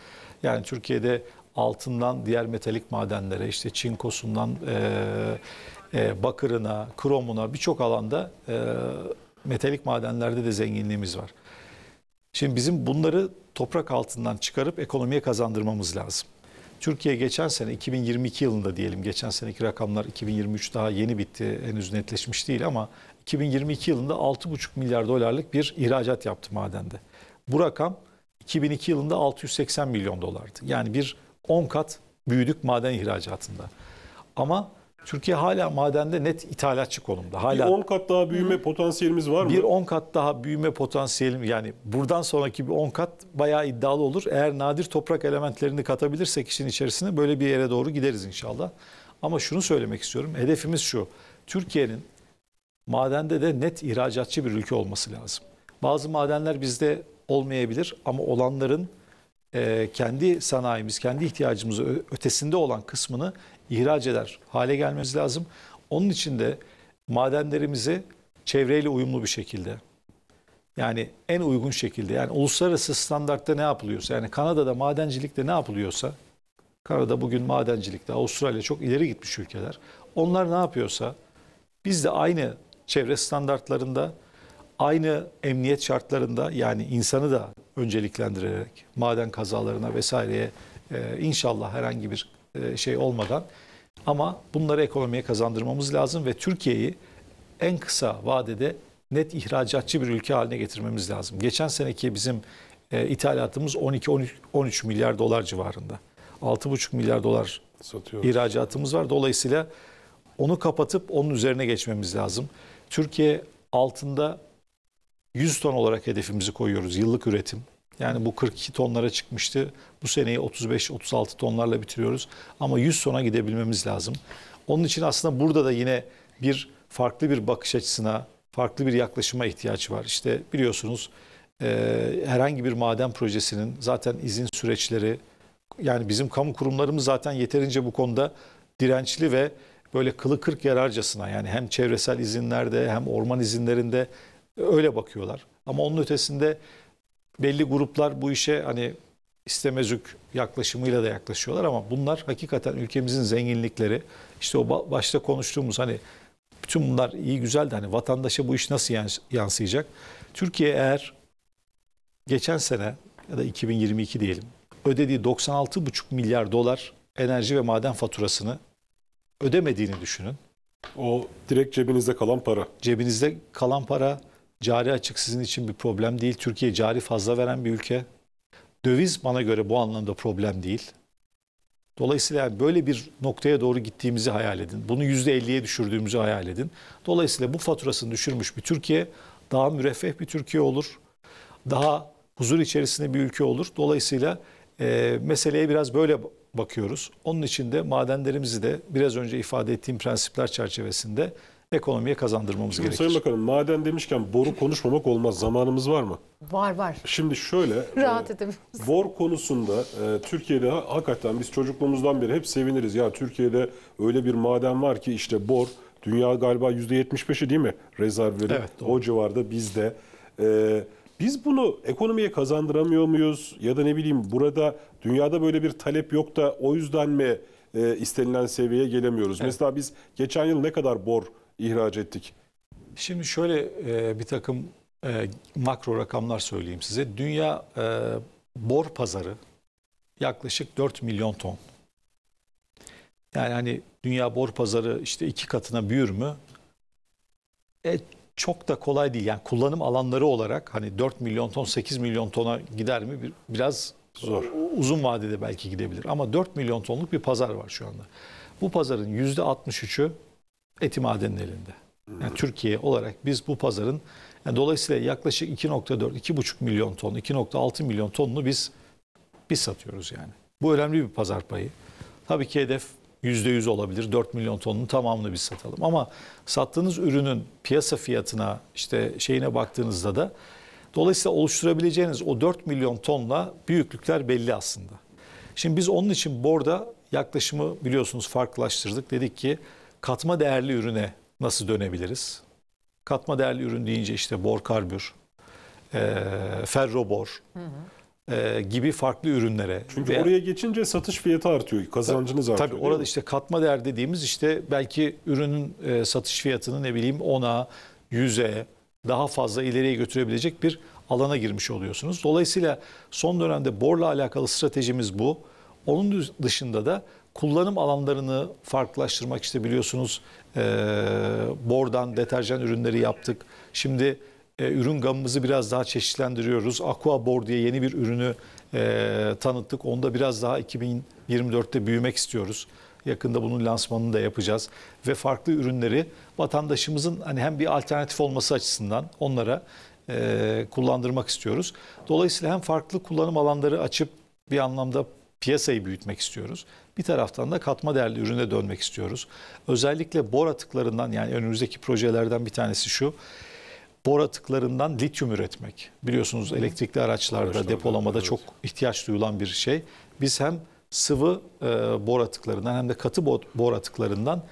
Yani Türkiye'de altından diğer metalik madenlere, işte çinkosundan e, e, bakırına, kromuna birçok alanda metalik madenlerde de zenginliğimiz var. Şimdi bizim bunları toprak altından çıkarıp ekonomiye kazandırmamız lazım. Türkiye geçen sene 2022 yılında diyelim geçen seneki rakamlar 2023 daha yeni bitti henüz netleşmiş değil ama 2022 yılında 6,5 milyar dolarlık bir ihracat yaptı madende. Bu rakam 2002 yılında 680 milyon dolardı. Yani bir 10 kat büyüdük maden ihracatında. Ama Türkiye hala madende net ithalatçı konumda. Hala bir 10 kat daha büyüme Hı. potansiyelimiz var mı? Bir 10 kat daha büyüme potansiyelim yani buradan sonraki bir 10 kat bayağı iddialı olur. Eğer nadir toprak elementlerini katabilirsek işin içerisine böyle bir yere doğru gideriz inşallah. Ama şunu söylemek istiyorum. Hedefimiz şu. Türkiye'nin madende de net ihracatçı bir ülke olması lazım. Bazı madenler bizde olmayabilir ama olanların kendi sanayimiz, kendi ihtiyacımızın ötesinde olan kısmını ihraç eder hale gelmemiz lazım. Onun için de madenlerimizi çevreyle uyumlu bir şekilde yani en uygun şekilde yani uluslararası standartta ne yapılıyorsa yani Kanada'da madencilikte ne yapılıyorsa Kanada bugün madencilikte Avustralya çok ileri gitmiş ülkeler. Onlar ne yapıyorsa biz de aynı çevre standartlarında aynı emniyet şartlarında yani insanı da önceliklendirerek maden kazalarına vesaireye e, inşallah herhangi bir e, şey olmadan. Ama bunları ekonomiye kazandırmamız lazım ve Türkiye'yi en kısa vadede net ihracatçı bir ülke haline getirmemiz lazım. Geçen seneki bizim e, ithalatımız 12-13 milyar dolar civarında. 6,5 milyar dolar Satıyoruz. ihracatımız var. Dolayısıyla onu kapatıp onun üzerine geçmemiz lazım. Türkiye altında 100 ton olarak hedefimizi koyuyoruz yıllık üretim. Yani bu 42 tonlara çıkmıştı. Bu seneyi 35-36 tonlarla bitiriyoruz. Ama 100 tona gidebilmemiz lazım. Onun için aslında burada da yine bir farklı bir bakış açısına, farklı bir yaklaşıma ihtiyaç var. İşte biliyorsunuz e, herhangi bir maden projesinin zaten izin süreçleri, yani bizim kamu kurumlarımız zaten yeterince bu konuda dirençli ve böyle kılı kırk yararcasına yani hem çevresel izinlerde hem orman izinlerinde öyle bakıyorlar. Ama onun ötesinde belli gruplar bu işe hani istemezük yaklaşımıyla da yaklaşıyorlar ama bunlar hakikaten ülkemizin zenginlikleri. İşte o başta konuştuğumuz hani bütün bunlar iyi güzel de hani vatandaşa bu iş nasıl yansıyacak? Türkiye eğer geçen sene ya da 2022 diyelim ödediği 96,5 milyar dolar enerji ve maden faturasını ödemediğini düşünün. O direkt cebinizde kalan para. Cebinizde kalan para Cari açık sizin için bir problem değil. Türkiye cari fazla veren bir ülke. Döviz bana göre bu anlamda problem değil. Dolayısıyla yani böyle bir noktaya doğru gittiğimizi hayal edin. Bunu %50'ye düşürdüğümüzü hayal edin. Dolayısıyla bu faturasını düşürmüş bir Türkiye daha müreffeh bir Türkiye olur. Daha huzur içerisinde bir ülke olur. Dolayısıyla e, meseleye biraz böyle bakıyoruz. Onun için de madenlerimizi de biraz önce ifade ettiğim prensipler çerçevesinde ekonomiye kazandırmamız Şimdi gerekir. Sayın Bakanım maden demişken boru konuşmamak olmaz. Zamanımız var mı? Var var. Şimdi şöyle. E, Rahat e, edemiyoruz. Bor konusunda e, Türkiye'de hakikaten biz çocukluğumuzdan beri hep seviniriz. Ya Türkiye'de öyle bir maden var ki işte bor dünya galiba %75'i değil mi rezervleri? Evet, O civarda bizde. E, biz bunu ekonomiye kazandıramıyor muyuz? Ya da ne bileyim burada dünyada böyle bir talep yok da o yüzden mi e, istenilen seviyeye gelemiyoruz? Evet. Mesela biz geçen yıl ne kadar bor ihraç ettik? Şimdi şöyle e, bir takım e, makro rakamlar söyleyeyim size. Dünya e, bor pazarı yaklaşık 4 milyon ton. Yani hani dünya bor pazarı işte iki katına büyür mü? E, çok da kolay değil. Yani kullanım alanları olarak hani 4 milyon ton 8 milyon tona gider mi? Biraz zor. Uzun vadede belki gidebilir ama 4 milyon tonluk bir pazar var şu anda. Bu pazarın %63'ü eti elinde. Yani Türkiye olarak biz bu pazarın yani dolayısıyla yaklaşık 2.4 2.5 milyon ton, 2.6 milyon tonunu biz biz satıyoruz yani. Bu önemli bir pazar payı. Tabii ki hedef %100 olabilir. 4 milyon tonun tamamını biz satalım. Ama sattığınız ürünün piyasa fiyatına, işte şeyine baktığınızda da dolayısıyla oluşturabileceğiniz o 4 milyon tonla büyüklükler belli aslında. Şimdi biz onun için borda yaklaşımı biliyorsunuz farklılaştırdık. Dedik ki katma değerli ürüne nasıl dönebiliriz? Katma değerli ürün deyince işte bor karbür, e, ferrobor E, gibi farklı ürünlere. Çünkü Ve, oraya geçince satış fiyatı artıyor, kazancınız tabii, artıyor. Tabii orada işte katma değer dediğimiz işte belki ürünün e, satış fiyatını ne bileyim 10'a, 100'e daha fazla ileriye götürebilecek bir alana girmiş oluyorsunuz. Dolayısıyla son dönemde borla alakalı stratejimiz bu. Onun dışında da kullanım alanlarını farklılaştırmak işte biliyorsunuz e, bordan deterjan ürünleri yaptık. Şimdi e, ürün gamımızı biraz daha çeşitlendiriyoruz. Aqua Bor diye yeni bir ürünü e, tanıttık. Onda biraz daha 2024'te büyümek istiyoruz. Yakında bunun lansmanını da yapacağız ve farklı ürünleri vatandaşımızın hani hem bir alternatif olması açısından onlara e, kullandırmak istiyoruz. Dolayısıyla hem farklı kullanım alanları açıp bir anlamda piyasayı büyütmek istiyoruz bir taraftan da katma değerli ürüne dönmek istiyoruz. Özellikle bor atıklarından yani önümüzdeki projelerden bir tanesi şu bor atıklarından lityum üretmek. Biliyorsunuz elektrikli araçlarda Araçlar, depolamada çok ihtiyaç duyulan bir şey. Biz hem sıvı e, bor atıklarından hem de katı bor, atıklarından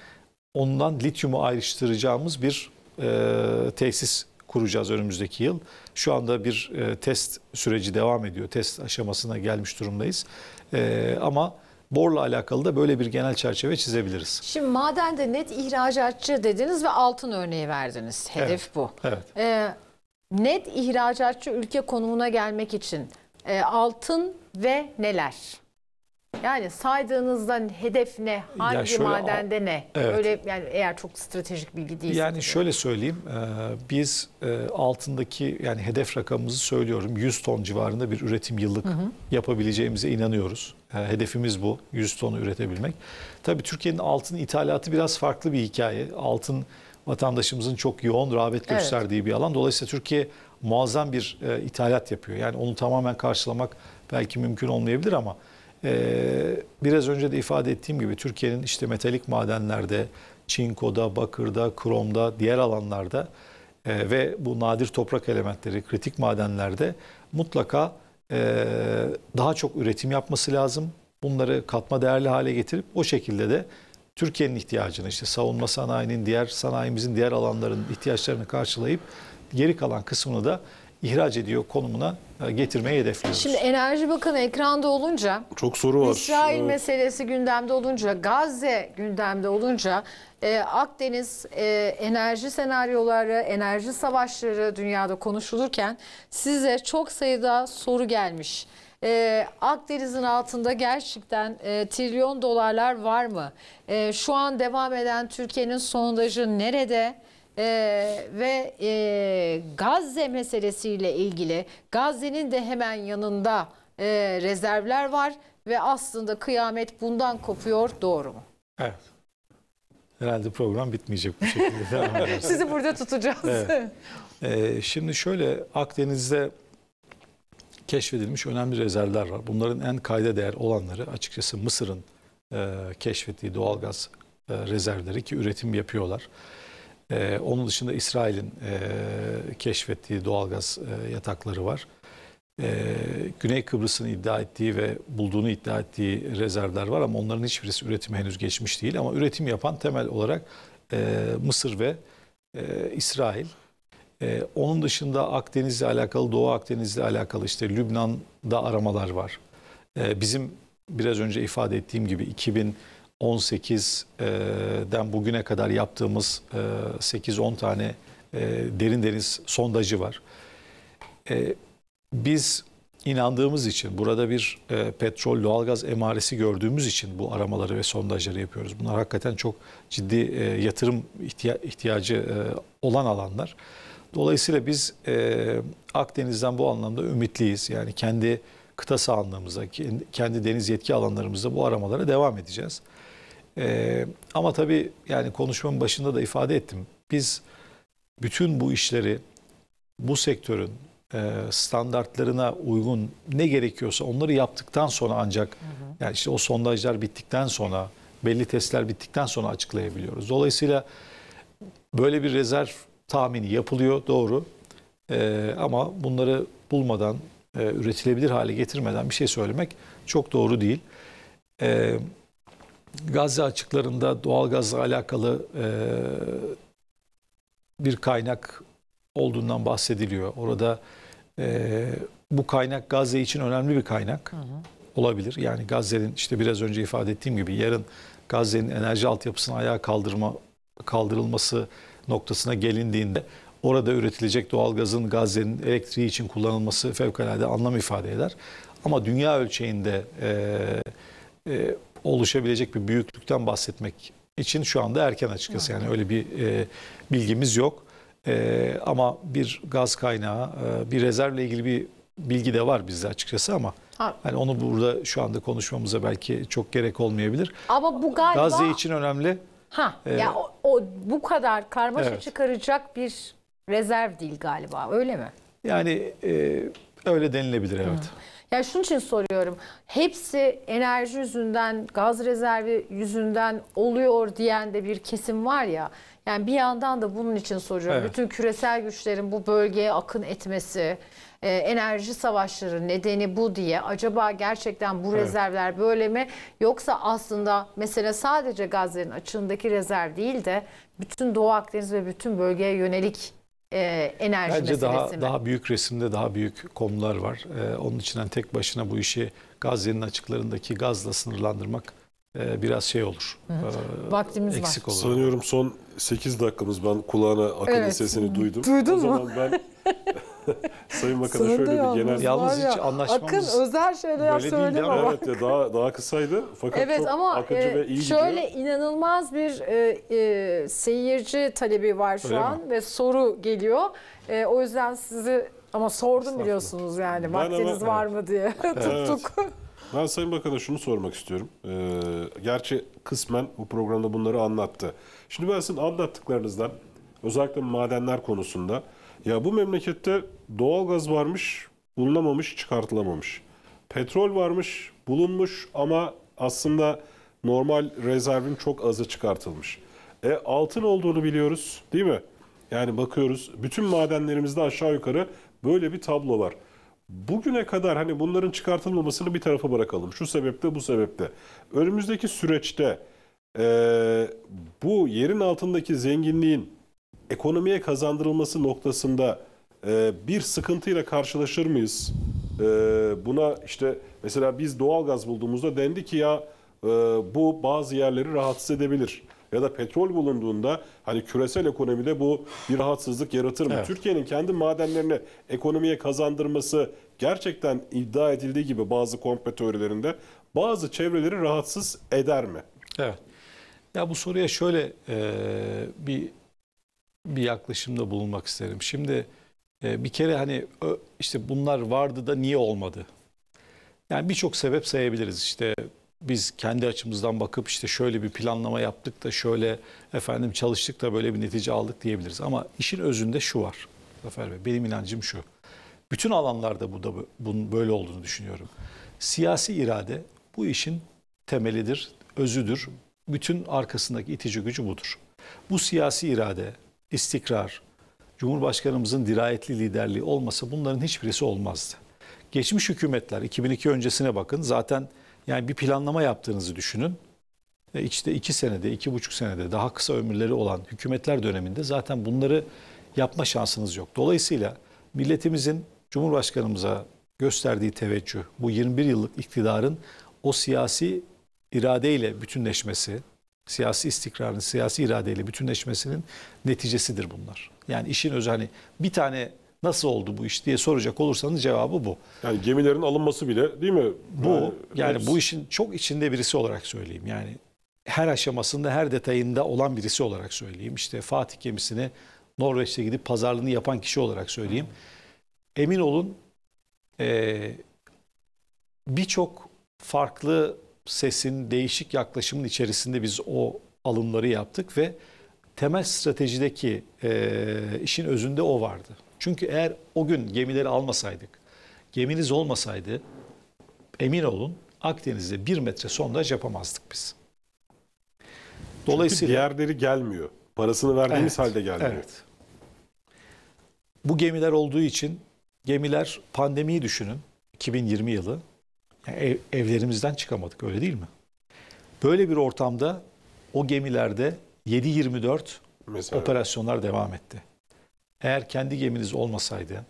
ondan lityumu ayrıştıracağımız bir e, tesis kuracağız önümüzdeki yıl. Şu anda bir e, test süreci devam ediyor. Test aşamasına gelmiş durumdayız. E, ama Borla alakalı da böyle bir genel çerçeve çizebiliriz. Şimdi madende net ihracatçı dediniz ve altın örneği verdiniz. Hedef evet, bu. Evet. Ee, net ihracatçı ülke konumuna gelmek için e, altın ve neler? Yani saydığınızdan hedef ne? Hangi şöyle, madende ne? Evet. Öyle yani eğer çok stratejik bilgi değilse. Yani tabii. şöyle söyleyeyim. E, biz e, altındaki yani hedef rakamımızı söylüyorum. 100 ton civarında bir üretim yıllık hı hı. yapabileceğimize inanıyoruz. E, hedefimiz bu. 100 tonu üretebilmek. Tabii Türkiye'nin altın ithalatı biraz farklı bir hikaye. Altın vatandaşımızın çok yoğun rağbet gösterdiği evet. bir alan. Dolayısıyla Türkiye muazzam bir ithalat yapıyor. Yani onu tamamen karşılamak belki mümkün olmayabilir ama ee, biraz önce de ifade ettiğim gibi Türkiye'nin işte metalik madenlerde, çinkoda, bakırda, kromda, diğer alanlarda e, ve bu nadir toprak elementleri, kritik madenlerde mutlaka e, daha çok üretim yapması lazım. Bunları katma değerli hale getirip o şekilde de Türkiye'nin ihtiyacını işte savunma sanayinin, diğer sanayimizin, diğer alanların ihtiyaçlarını karşılayıp geri kalan kısmını da ihraç ediyor konumuna getirmeyi hedefliyoruz. Şimdi Enerji Bakanı ekranda olunca çok soru var. İsrail evet. meselesi gündemde olunca, Gazze gündemde olunca e, Akdeniz e, enerji senaryoları, enerji savaşları dünyada konuşulurken size çok sayıda soru gelmiş. E, Akdeniz'in altında gerçekten e, trilyon dolarlar var mı? E, şu an devam eden Türkiye'nin sondajı nerede? Ee, ve e, Gazze meselesiyle ilgili Gazze'nin de hemen yanında e, rezervler var ve aslında kıyamet bundan kopuyor doğru mu? Evet. Herhalde program bitmeyecek bu şekilde. Sizi burada tutacağız. Evet. Ee, şimdi şöyle Akdeniz'de keşfedilmiş önemli rezervler var. Bunların en kayda değer olanları açıkçası Mısır'ın e, keşfettiği doğalgaz e, rezervleri ki üretim yapıyorlar. Ee, onun dışında İsrail'in e, keşfettiği doğalgaz e, yatakları var. Ee, Güney Kıbrıs'ın iddia ettiği ve bulduğunu iddia ettiği rezervler var ama onların hiçbirisi üretime henüz geçmiş değil. Ama üretim yapan temel olarak e, Mısır ve e, İsrail. E, onun dışında Akdeniz'le alakalı, Doğu Akdeniz'le alakalı işte Lübnan'da aramalar var. E, bizim biraz önce ifade ettiğim gibi 2000 18'den bugüne kadar yaptığımız 8-10 tane derin deniz sondajı var. Biz inandığımız için, burada bir petrol, doğalgaz emaresi gördüğümüz için bu aramaları ve sondajları yapıyoruz. Bunlar hakikaten çok ciddi yatırım ihtiyacı olan alanlar. Dolayısıyla biz Akdeniz'den bu anlamda ümitliyiz. Yani kendi kıta sahanlığımızda, kendi deniz yetki alanlarımızda bu aramalara devam edeceğiz. Ee, ama tabii yani konuşmamın başında da ifade ettim. Biz bütün bu işleri bu sektörün e, standartlarına uygun ne gerekiyorsa onları yaptıktan sonra ancak hı hı. yani işte o sondajlar bittikten sonra belli testler bittikten sonra açıklayabiliyoruz. Dolayısıyla böyle bir rezerv tahmini yapılıyor doğru e, ama bunları bulmadan e, üretilebilir hale getirmeden bir şey söylemek çok doğru değil. E, Gazze açıklarında doğal gazla alakalı e, bir kaynak olduğundan bahsediliyor. Orada e, bu kaynak Gazze için önemli bir kaynak hı hı. olabilir. Yani Gazze'nin işte biraz önce ifade ettiğim gibi yarın Gazze'nin enerji altyapısını ayağa kaldırma kaldırılması noktasına gelindiğinde orada üretilecek doğalgazın Gazze'nin elektriği için kullanılması fevkalade anlam ifade eder. Ama dünya ölçeğinde e, e, oluşabilecek bir büyüklükten bahsetmek için şu anda erken açıkçası. Yani öyle bir e, bilgimiz yok. E, ama bir gaz kaynağı, e, bir rezervle ilgili bir bilgi de var bizde açıkçası ama ha. hani onu burada şu anda konuşmamıza belki çok gerek olmayabilir. Ama bu galiba Gazze için önemli. Ha ee, ya o, o bu kadar karmaşa evet. çıkaracak bir rezerv değil galiba öyle mi? Yani e, öyle denilebilir evet. Hı. Yani şunun için soruyorum. Hepsi enerji yüzünden, gaz rezervi yüzünden oluyor diyen de bir kesim var ya. Yani bir yandan da bunun için soruyorum. Evet. Bütün küresel güçlerin bu bölgeye akın etmesi, e, enerji savaşları nedeni bu diye. Acaba gerçekten bu evet. rezervler böyle mi? Yoksa aslında mesela sadece gazların açığındaki rezerv değil de bütün Doğu Akdeniz ve bütün bölgeye yönelik e, enerji Bence meselesi daha, mi? daha büyük resimde daha büyük konular var. E, onun içinden tek başına bu işi Gazze'nin açıklarındaki gazla sınırlandırmak e, biraz şey olur. Hı hı. E, Vaktimiz eksik var. Olur. Sanıyorum son 8 dakikamız ben kulağına akıllı evet. sesini duydum. Duydun o mu? zaman ben Sayın Bakan'a şöyle bir genel... Yalnız hiç anlaşmamız... Akın özel şeyler söyleme bak. Evet ya daha, daha kısaydı fakat evet, çok ama akıcı e, ve iyi Şöyle gidiyor. inanılmaz bir e, e, seyirci talebi var şu Öyle an mi? ve soru geliyor. E, o yüzden sizi ama sordum biliyorsunuz yani ben vaktiniz ama, var evet. mı diye tuttuk. Evet. Ben Sayın Bakan'a şunu sormak istiyorum. Ee, gerçi kısmen bu programda bunları anlattı. Şimdi ben sizin anlattıklarınızdan özellikle madenler konusunda ya bu memlekette Doğalgaz varmış, bulunamamış, çıkartılamamış. Petrol varmış, bulunmuş ama aslında normal rezervin çok azı çıkartılmış. E altın olduğunu biliyoruz değil mi? Yani bakıyoruz bütün madenlerimizde aşağı yukarı böyle bir tablo var. Bugüne kadar hani bunların çıkartılmamasını bir tarafa bırakalım. Şu sebepte bu sebepte. Önümüzdeki süreçte e, bu yerin altındaki zenginliğin ekonomiye kazandırılması noktasında ee, bir sıkıntıyla karşılaşır mıyız? Ee, buna işte mesela biz doğal gaz bulduğumuzda dendi ki ya e, bu bazı yerleri rahatsız edebilir. Ya da petrol bulunduğunda hani küresel ekonomide bu bir rahatsızlık yaratır mı? Evet. Türkiye'nin kendi madenlerini ekonomiye kazandırması gerçekten iddia edildiği gibi bazı komple teorilerinde bazı çevreleri rahatsız eder mi? Evet. Ya bu soruya şöyle e, bir bir yaklaşımda bulunmak isterim. Şimdi ee, bir kere hani işte bunlar vardı da niye olmadı? Yani birçok sebep sayabiliriz İşte biz kendi açımızdan bakıp işte şöyle bir planlama yaptık da şöyle efendim çalıştık da böyle bir netice aldık diyebiliriz. Ama işin özünde şu var Zafer Bey benim inancım şu. Bütün alanlarda bu da bunun böyle olduğunu düşünüyorum. Siyasi irade bu işin temelidir, özüdür. Bütün arkasındaki itici gücü budur. Bu siyasi irade, istikrar, Cumhurbaşkanımızın dirayetli liderliği olmasa bunların hiçbirisi olmazdı. Geçmiş hükümetler 2002 öncesine bakın zaten yani bir planlama yaptığınızı düşünün. E işte iki senede, iki buçuk senede daha kısa ömürleri olan hükümetler döneminde zaten bunları yapma şansınız yok. Dolayısıyla milletimizin Cumhurbaşkanımıza gösterdiği teveccüh, bu 21 yıllık iktidarın o siyasi iradeyle bütünleşmesi, siyasi istikrarın, siyasi iradeyle bütünleşmesinin neticesidir bunlar. Yani işin özü hani bir tane nasıl oldu bu iş diye soracak olursanız cevabı bu. Yani gemilerin alınması bile değil mi? Bu yani, yani bu işin çok içinde birisi olarak söyleyeyim. Yani her aşamasında her detayında olan birisi olarak söyleyeyim. İşte Fatih gemisini Norveç'te gidip pazarlığını yapan kişi olarak söyleyeyim. Emin olun e, birçok farklı sesin değişik yaklaşımın içerisinde biz o alımları yaptık ve temel stratejideki e, işin özünde o vardı. Çünkü eğer o gün gemileri almasaydık, geminiz olmasaydı emin olun Akdeniz'de bir metre sondaj yapamazdık biz. Dolayısıyla Çünkü diğerleri gelmiyor. Parasını verdiğimiz evet, halde gelmiyor. Evet. Bu gemiler olduğu için gemiler pandemiyi düşünün 2020 yılı. Yani ev, evlerimizden çıkamadık öyle değil mi? Böyle bir ortamda o gemilerde 7-24 Mesela. operasyonlar devam etti. Eğer kendi geminiz olmasaydı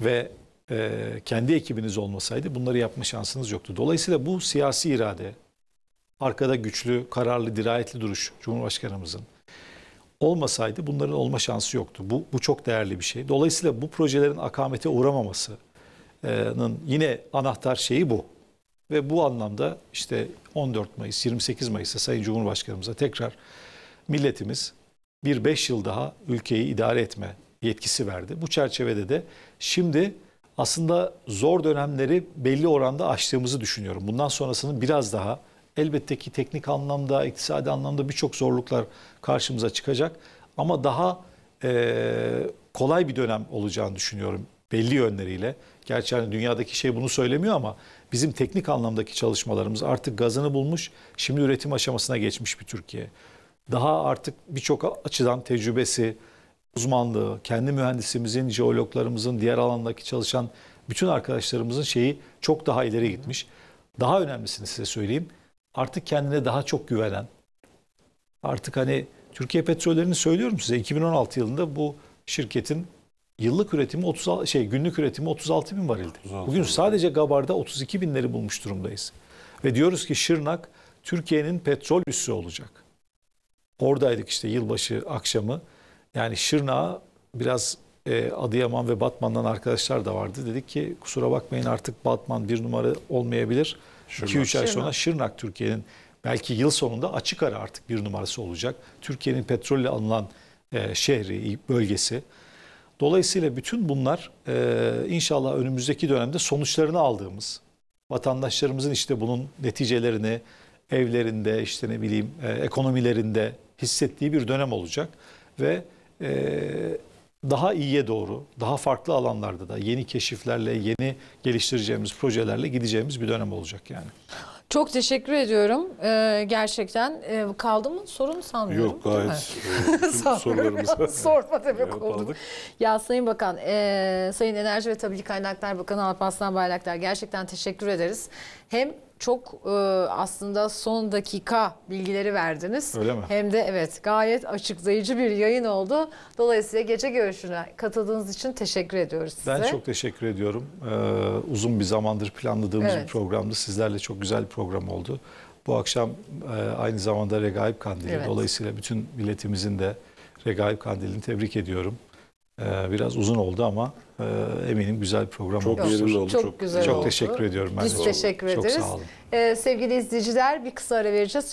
ve e, kendi ekibiniz olmasaydı bunları yapma şansınız yoktu. Dolayısıyla bu siyasi irade, arkada güçlü, kararlı, dirayetli duruş Cumhurbaşkanımızın olmasaydı bunların olma şansı yoktu. Bu, bu çok değerli bir şey. Dolayısıyla bu projelerin akamete uğramamasının yine anahtar şeyi bu. Ve bu anlamda işte 14 Mayıs, 28 Mayıs'ta Sayın Cumhurbaşkanımıza tekrar milletimiz bir 5 yıl daha ülkeyi idare etme yetkisi verdi. Bu çerçevede de şimdi aslında zor dönemleri belli oranda aştığımızı düşünüyorum. Bundan sonrasının biraz daha elbette ki teknik anlamda, iktisadi anlamda birçok zorluklar karşımıza çıkacak. Ama daha e, kolay bir dönem olacağını düşünüyorum belli yönleriyle. Gerçi hani dünyadaki şey bunu söylemiyor ama Bizim teknik anlamdaki çalışmalarımız artık gazını bulmuş, şimdi üretim aşamasına geçmiş bir Türkiye. Daha artık birçok açıdan tecrübesi, uzmanlığı, kendi mühendisimizin, jeologlarımızın, diğer alandaki çalışan bütün arkadaşlarımızın şeyi çok daha ileri gitmiş. Daha önemlisini size söyleyeyim. Artık kendine daha çok güvenen, artık hani Türkiye Petrolleri'ni söylüyorum size 2016 yılında bu şirketin Yıllık üretimi 30 şey günlük üretimi 36 bin varildi. 36 Bugün sadece Gabar'da 32 binleri bulmuş durumdayız. Ve diyoruz ki Şırnak Türkiye'nin petrol üssü olacak. Oradaydık işte yılbaşı akşamı. Yani Şırnak'a biraz e, Adıyaman ve Batman'dan arkadaşlar da vardı. Dedik ki kusura bakmayın artık Batman bir numara olmayabilir. 2-3 ay sonra Şırnak Türkiye'nin belki yıl sonunda açık ara artık bir numarası olacak. Türkiye'nin petrolle alınan e, şehri, bölgesi. Dolayısıyla bütün bunlar e, inşallah önümüzdeki dönemde sonuçlarını aldığımız, vatandaşlarımızın işte bunun neticelerini evlerinde, işte ne bileyim e, ekonomilerinde hissettiği bir dönem olacak. Ve e, daha iyiye doğru, daha farklı alanlarda da yeni keşiflerle, yeni geliştireceğimiz projelerle gideceğimiz bir dönem olacak yani. Çok teşekkür ediyorum. Ee, gerçekten ee, kaldı mı sorun sanmıyorum. Yok gayet e, sorularımız. Sorma demek oldu. Ya Sayın Bakan, e, Sayın Enerji ve Tabii Kaynaklar Bakanı Alparslan Bayraktar gerçekten teşekkür ederiz. Hem çok e, aslında son dakika bilgileri verdiniz. Öyle mi? Hem de evet gayet açıklayıcı bir yayın oldu. Dolayısıyla gece görüşüne katıldığınız için teşekkür ediyoruz size. Ben çok teşekkür ediyorum. Ee, uzun bir zamandır planladığımız evet. bir programdı. Sizlerle çok güzel bir program oldu. Bu akşam e, aynı zamanda Regaip Kandili. Evet. Dolayısıyla bütün milletimizin de Regaip Kandili'ni tebrik ediyorum. Ee, biraz uzun oldu ama ee, eminim güzel bir program çok olmuştur. Yerinde oldu, çok, çok güzel Çok oldu. teşekkür ediyorum. Ben Biz de. teşekkür çok ederiz. Çok sağ olun. Ee, sevgili izleyiciler bir kısa ara vereceğiz.